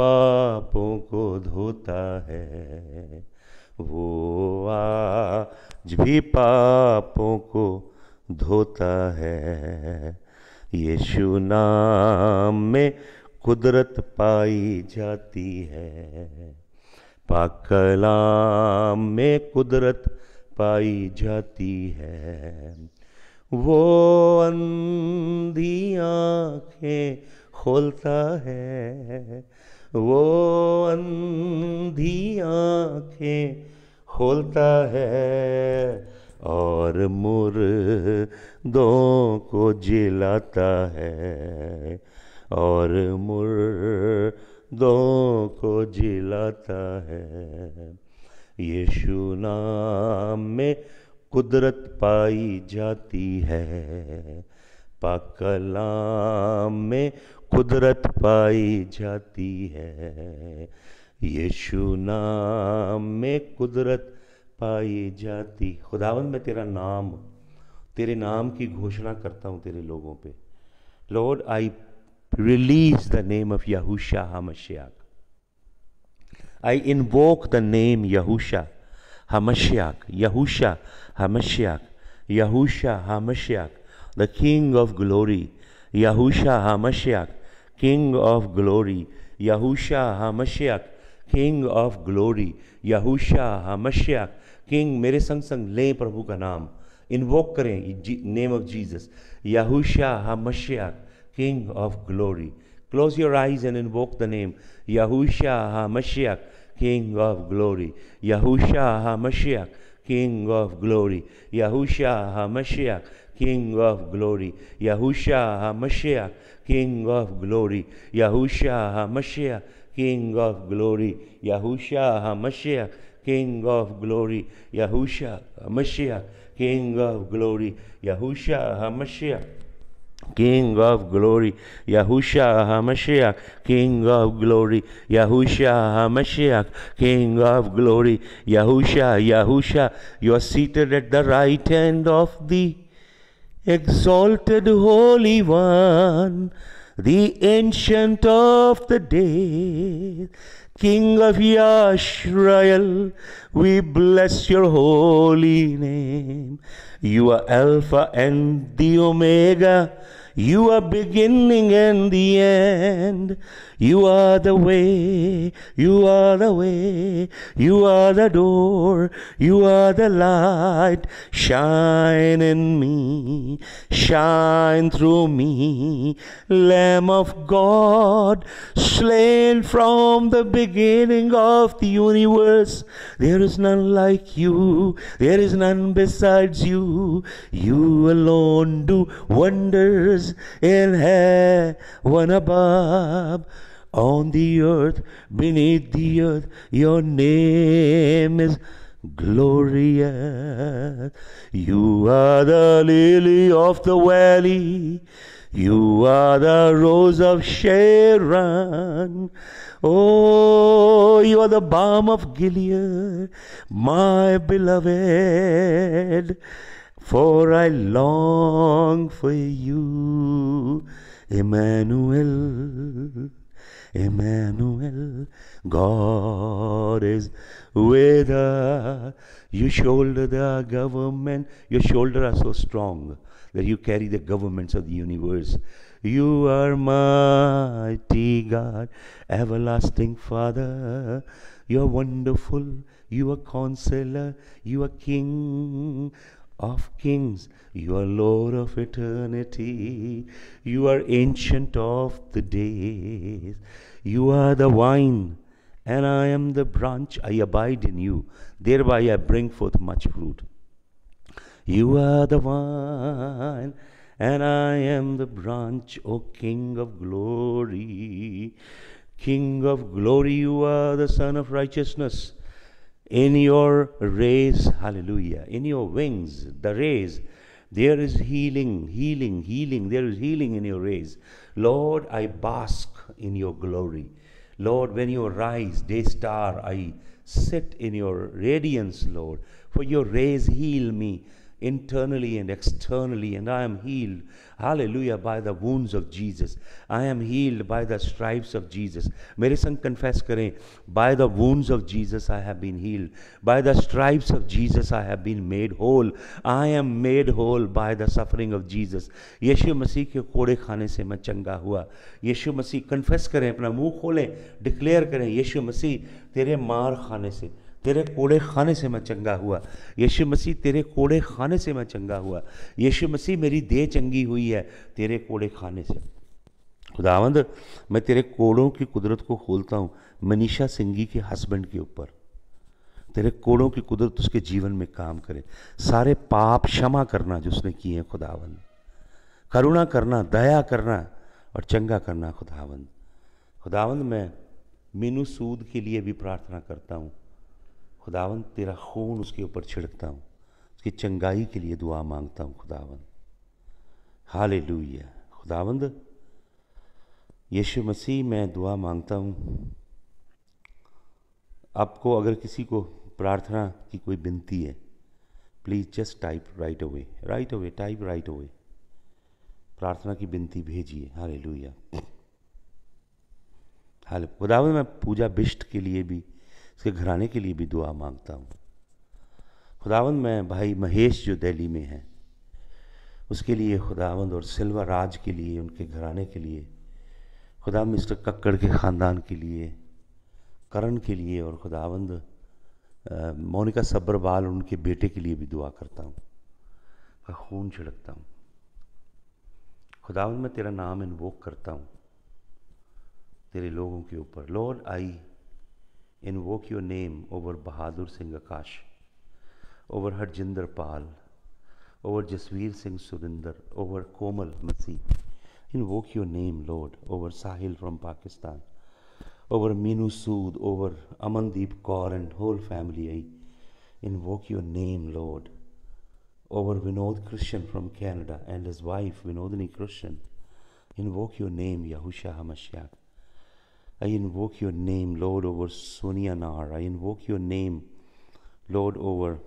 पापों को धोता है वो आज भी पापों को धोता है यीशु नाम में कुदरत पाई जाती है पाकलाम में कुदरत पाई जाती है वो अंधी आंखें खोलता है वो अंधी आंखें खोलता है और मुर दो को जिलाता है और मुर दो को जिलाता है यीशु नाम में कुदरत पाई जाती है पाकलाम में कुदरत पाई जाती है यीशु नाम में कुदरत पाई जाती खुदावन में तेरा नाम तेरे नाम की घोषणा करता हूँ तेरे लोगों पे Lord I Release the name of Yahusha HaMashiach. I invoke the name Yahusha HaMashiach, Yahusha HaMashiach, Yahusha HaMashiach, the King of glory, Yahusha HaMashiach, King of glory, Yahusha HaMashiach, King of Glory, Yahusha HaMashiach, King, मेरे संग संग लें प्रभु का नाम invoke करें name of Jesus, Yahusha HaMashiach, King of glory. Close your eyes and invoke the name Yahusha HaMashiach, King of glory. Yahusha HaMashiach, King of glory. Yahusha HaMashiach, King of glory. Yahusha HaMashiach, King of glory. Yahusha HaMashiach, King of glory. Yahusha HaMashiach, King of glory. Yahusha HaMashiach, King of glory. Yahusha HaMashiach. King of glory, Yahusha HaMashiach, King of glory, Yahusha HaMashiach, King of glory, Yahusha, Yahusha, you are seated at the right hand of the exalted Holy One, the ancient of the day. King of Yashrael, we bless your holy name. You are Alpha and the Omega you are beginning and the end. You are the way, you are the way, you are the door, you are the light. Shine in me, shine through me, Lamb of God, slain from the beginning of the universe. There is none like you, there is none besides you. You alone do wonders in heaven above on the earth, beneath the earth, your name is glorious. You are the lily of the valley. You are the rose of Sharon. Oh, you are the balm of Gilead, my beloved. For I long for you, Emmanuel. Emmanuel, God is with us. You shoulder the government. Your shoulders are so strong that you carry the governments of the universe. You are mighty God, everlasting Father. You are wonderful. You are counselor. You are King of kings. You are Lord of eternity. You are ancient of the days. You are the vine, and I am the branch. I abide in you. Thereby I bring forth much fruit. You are the vine, and I am the branch, O King of glory. King of glory, you are the Son of righteousness. In your rays, hallelujah, in your wings, the rays, there is healing, healing, healing. There is healing in your rays. Lord, I bask in your glory. Lord, when you rise, day star, I sit in your radiance, Lord. For your rays heal me internally and externally, and I am healed. Hallelujah by the wounds of Jesus I am healed by the stripes of Jesus मेरे संग confess करें by the wounds of Jesus I have been healed by the stripes of Jesus I have been made whole I am made whole by the suffering of Jesus यीशु मसीह के कोड़े खाने से मैं चंगा हुआ यीशु मसीह कन्फेस करें अपना मुंह खोलें डिक्लेयर करें यीशु मसीह तेरे मार खाने से तेरे कोड़े खाने से मैं चंगा हुआ यीशु मसीह तेरे कोड़े खाने से मैं चंगा हुआ यीशु मसीह मेरी देह चंगी हुई है तेरे कोड़े खाने से खुदावंद मैं तेरे कोड़ों की कुदरत को खोलता हूँ मनीषा सिंगी के हस्बैंड के ऊपर तेरे कोड़ों की कुदरत उसके जीवन में काम करे सारे पाप क्षमा करना जो उसने किए हैं खुदावंद करुणा करना दया करना और चंगा करना खुदावंद खुदावंद मैं मीनू सूद के लिए भी प्रार्थना करता हूँ खुदावन तेरा खून उसके ऊपर छिड़कता हूँ उसकी चंगाई के लिए दुआ मांगता हूँ खुदावन हाल लूया खुदावंद यीशु मसीह मैं दुआ मांगता हूँ आपको अगर किसी को प्रार्थना की कोई बिनती है please just type right away right away type right away प्रार्थना की बिनती भेजिए हाल लुया हाल खुदावंद मैं पूजा बिष्ट के लिए भी उसके घराने के लिए भी दुआ मांगता हूँ खुदावंद मैं भाई महेश जो दिल्ली में हैं उसके लिए खुदावंद और सिल्वर राज के लिए उनके घराने के लिए खुदा मिस्टर कक्कड़ के ख़ानदान के लिए करण के लिए और खुदावंद मोनिका सब्बरवाल उनके बेटे के लिए भी दुआ करता हूँ उनका खून छिड़कता हूँ खुदावंद मैं तेरा नाम इन्वोक करता हूँ तेरे लोगों के ऊपर Lord I invoke your name over Bahadur Singh Akash, over Harjinder Pal, over Jasveer Singh Surinder, over Komal Masih. Invoke your name, Lord, over Sahil from Pakistan, over Minu Sood, over Amandeep Kaur and whole family. I invoke your name, Lord, over Vinod Christian from Canada and his wife, Vinodini Christian. Invoke your name, Yahusha HaMashiach I invoke your name, Lord, over Sonia I invoke your name, Lord, over.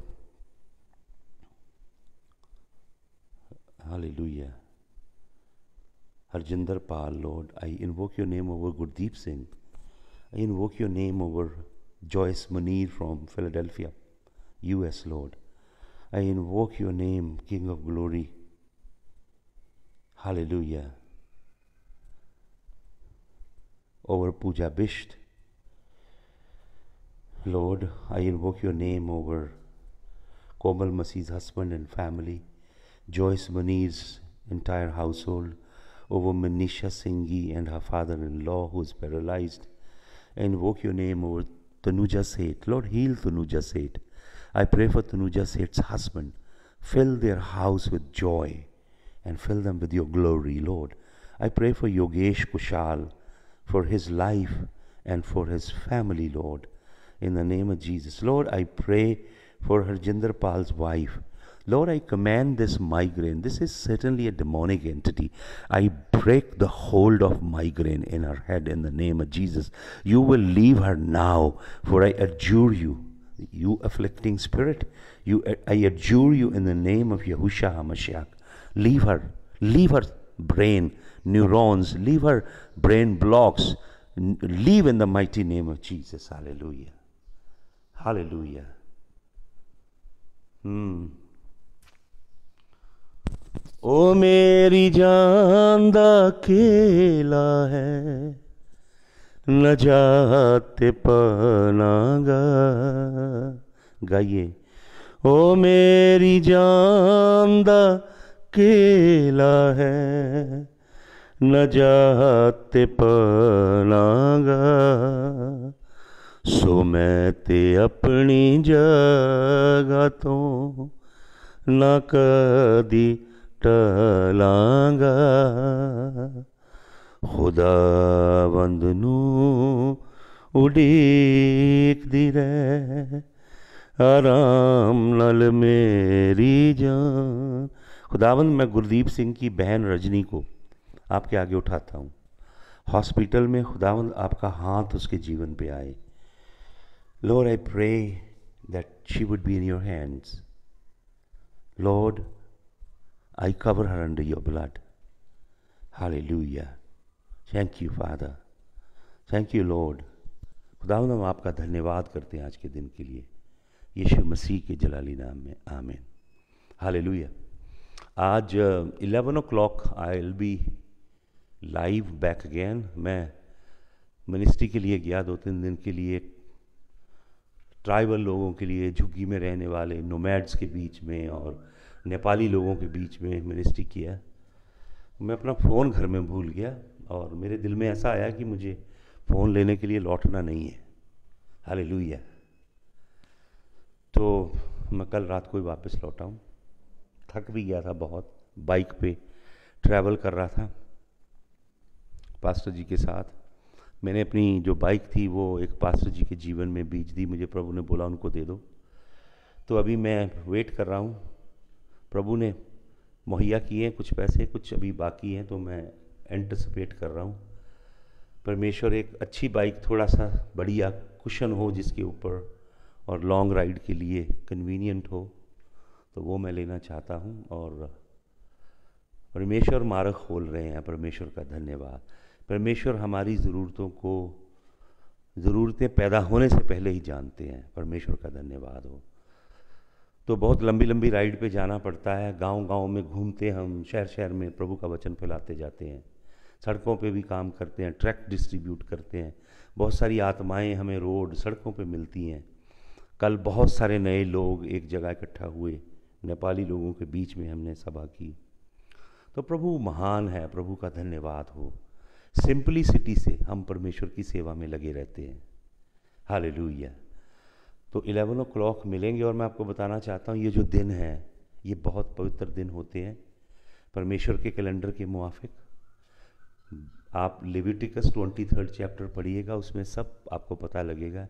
Hallelujah. Harjinder Pal, Lord. I invoke your name over Gurdeep Singh. I invoke your name over Joyce Munir from Philadelphia, US, Lord. I invoke your name, King of Glory. Hallelujah over puja bisht. Lord, I invoke your name over Komal Masi's husband and family, Joyce Munir's entire household, over Manisha Singhi and her father-in-law who is paralyzed. I invoke your name over Tanuja Seth. Lord, heal Tanuja Seth. I pray for Tanuja Seth's husband. Fill their house with joy and fill them with your glory, Lord. I pray for Yogesh Kushal for his life and for his family, Lord. In the name of Jesus. Lord, I pray for Harjinder wife. Lord, I command this migraine. This is certainly a demonic entity. I break the hold of migraine in her head in the name of Jesus. You will leave her now, for I adjure you, you afflicting spirit. You, I adjure you in the name of Yahusha HaMashiach. Leave her. Leave her brain. neurons, leave her brain blocks, leave in the mighty name of Jesus. Hallelujah. Hallelujah. Hmm. ओ मेरी जान दा खेला है नजात पानागा गाइए ओ मेरी जान दा केला है जाते पनागा सो मैं ते अपनी जगह तो न कदी टलांगा खुदा बंदनू उड़ीक दी आराम नल मेरी जान खुदावंद मैं गुरदीप सिंह की बहन रजनी को आपके आगे उठाता हूँ हॉस्पिटल में खुदावंद आपका हाथ उसके जीवन पे आए Lord I pray that she would be in your hands Lord I cover her under your blood लुया thank you father thank you Lord खुदावंद हम आपका धन्यवाद करते हैं आज के दिन के लिए यीशु मसीह के जलाली नाम में हाले हालेलुया आज eleven o'clock I will be live back again मैं मिनिस्ट्री के लिए गया दो तीन दिन के लिए ट्राइबल लोगों के लिए झुग्गी में रहने वाले नोमैड्स के बीच में और नेपाली लोगों के बीच में मिनिस्ट्री किया मैं अपना फ़ोन घर में भूल गया और मेरे दिल में ऐसा आया कि मुझे फ़ोन लेने के लिए लौटना नहीं है हाले तो मैं कल रात को ही वापस लौटा हूँ थक भी गया था बहुत बाइक पे ट्रैवल कर रहा था पास्टर जी के साथ मैंने अपनी जो बाइक थी वो एक पास्टर जी के जीवन में बीज दी मुझे प्रभु ने बोला उनको दे दो तो अभी मैं वेट कर रहा हूँ प्रभु ने मुहैया किए कुछ पैसे कुछ अभी बाकी हैं तो मैं एंटिसपेट कर रहा हूँ परमेश्वर एक अच्छी बाइक थोड़ा सा बढ़िया कुशन हो जिसके ऊपर और लॉन्ग राइड के लिए कन्वीनियंट हो तो वो मैं लेना चाहता हूँ और परमेश्वर मार्ग खोल रहे हैं परमेश्वर का धन्यवाद परमेश्वर हमारी ज़रूरतों को ज़रूरतें पैदा होने से पहले ही जानते हैं परमेश्वर का धन्यवाद हो तो बहुत लंबी लंबी राइड पे जाना पड़ता है गांव गांव में घूमते हम शहर शहर में प्रभु का वचन फैलाते जाते हैं सड़कों पे भी काम करते हैं ट्रैक डिस्ट्रीब्यूट करते हैं बहुत सारी आत्माएं हमें रोड सड़कों पे मिलती हैं कल बहुत सारे नए लोग एक जगह इकट्ठा हुए नेपाली लोगों के बीच में हमने सभा की तो प्रभु महान है प्रभु का धन्यवाद हो सिंपलिसिटी से हम परमेश्वर की सेवा में लगे रहते हैं हाल तो इलेवन ओ क्लॉक मिलेंगे और मैं आपको बताना चाहता हूँ ये जो दिन है ये बहुत पवित्र दिन होते हैं परमेश्वर के कैलेंडर के मुआफिक आप लिविटिकस ट्वेंटी थर्ड चैप्टर पढ़िएगा उसमें सब आपको पता लगेगा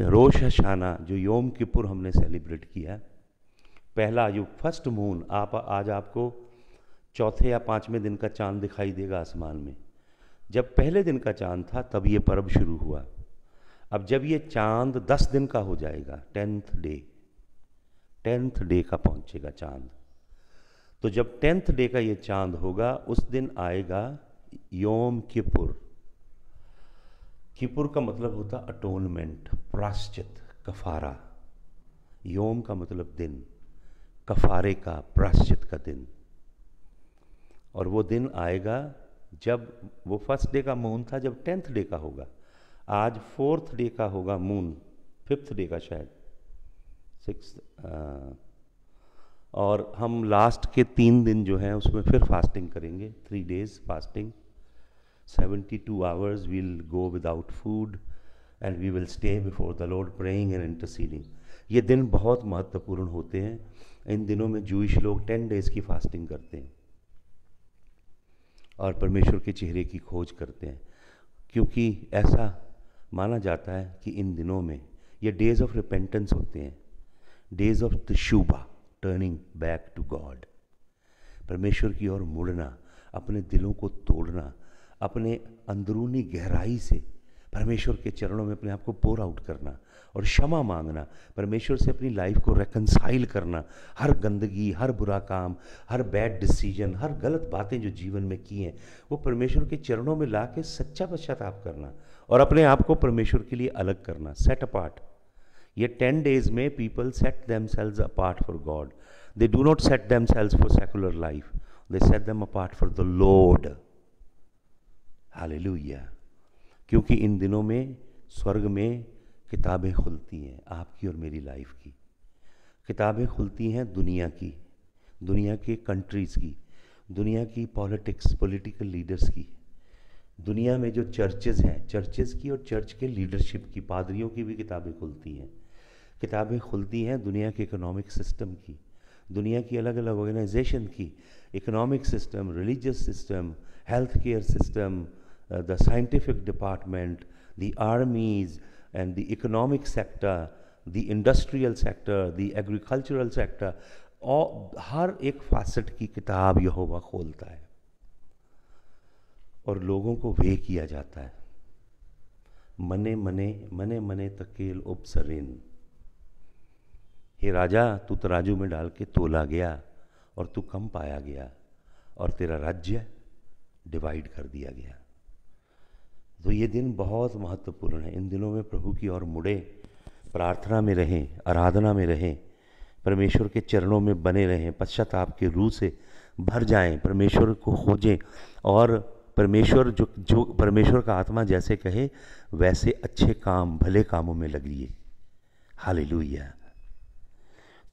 रोश शाना जो योम किपुर हमने सेलिब्रेट किया पहला जो फर्स्ट मून आप आज आपको चौथे या पाँचवें दिन का चांद दिखाई देगा आसमान में जब पहले दिन का चांद था तब ये पर्व शुरू हुआ अब जब ये चांद दस दिन का हो जाएगा टेंथ डे टेंथ डे का पहुंचेगा चांद तो जब टेंथ डे का ये चांद होगा उस दिन आएगा योम किपुर किपुर का मतलब होता अटोनमेंट प्राश्चित कफारा योम का मतलब दिन कफारे का प्राश्चित का दिन और वो दिन आएगा जब वो फर्स्ट डे का मून था जब टेंथ डे का होगा आज फोर्थ डे का होगा मून फिफ्थ डे का शायद सिक्स और हम लास्ट के तीन दिन जो हैं उसमें फिर फास्टिंग करेंगे three days fasting seventy two hours we'll go without food and we will stay before the Lord praying and interceding ये दिन बहुत महत्वपूर्ण होते हैं इन दिनों में जूश लोग टेन डेज़ की फास्टिंग करते हैं और परमेश्वर के चेहरे की खोज करते हैं क्योंकि ऐसा माना जाता है कि इन दिनों में ये डेज ऑफ रिपेंटेंस होते हैं डेज ऑफ द शुभा टर्निंग बैक टू गॉड परमेश्वर की ओर मुड़ना अपने दिलों को तोड़ना अपने अंदरूनी गहराई से परमेश्वर के चरणों में अपने आप को पोर आउट करना और क्षमा मांगना परमेश्वर से अपनी लाइफ को रेकनसाइल करना हर गंदगी हर बुरा काम हर बैड डिसीजन हर गलत बातें जो जीवन में की हैं वो परमेश्वर के चरणों में ला के सच्चा पश्चाताप करना और अपने आप को परमेश्वर के लिए अलग करना सेट अपार्ट ये टेन डेज में people set themselves apart for God they do not set themselves for secular life they set themselves apart द लोड हाल क्योंकि इन दिनों में स्वर्ग में किताबें खुलती हैं आपकी और मेरी लाइफ की किताबें खुलती हैं दुनिया की दुनिया के कंट्रीज़ की दुनिया की पॉलिटिक्स पॉलिटिकल लीडर्स की दुनिया में जो चर्चेज़ हैं चर्चेज़ की और चर्च के लीडरशिप की पादरियों की भी किताबें खुलती हैं किताबें खुलती हैं दुनिया के इकोनॉमिक सिस्टम की दुनिया की अलग अलग ऑर्गेनाइजेशन की economic system religious system health care system the scientific department the armies and the economic sector, the industrial sector, the agricultural sector, और हर एक फासट की किताब यह हुआ खोलता है और लोगों को वे किया जाता है मने मने मने मने तकेल उपसरेन हे राजा तू तराजू में डाल के तोला गया और तू कम पाया गया और तेरा राज्य डिवाइड कर दिया गया तो ये दिन बहुत महत्वपूर्ण है इन दिनों में प्रभु की ओर मुड़े प्रार्थना में रहें आराधना में रहें परमेश्वर के चरणों में बने रहें पश्चाताप के रूह से भर जाएं परमेश्वर को खोजें और परमेश्वर जो जो परमेश्वर का आत्मा जैसे कहे वैसे अच्छे काम भले कामों में लगिए हाल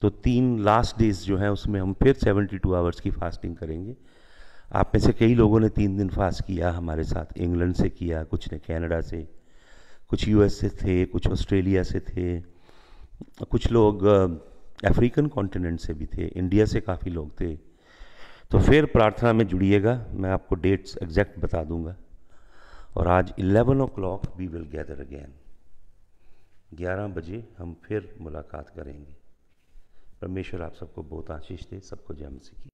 तो तीन लास्ट डेज जो है उसमें हम फिर 72 आवर्स की फास्टिंग करेंगे आप में से कई लोगों ने तीन दिन फास्ट किया हमारे साथ इंग्लैंड से किया कुछ ने कनाडा से कुछ यूएस से थे कुछ ऑस्ट्रेलिया से थे कुछ लोग अफ्रीकन कॉन्टिनेंट से भी थे इंडिया से काफ़ी लोग थे तो फिर प्रार्थना में जुड़िएगा मैं आपको डेट्स एग्जैक्ट बता दूंगा और आज eleven o'clock we will gather again ग्यारह बजे हम फिर मुलाकात करेंगे परमेश्वर आप सबको बहुत आशीष दे सबको जय मसीह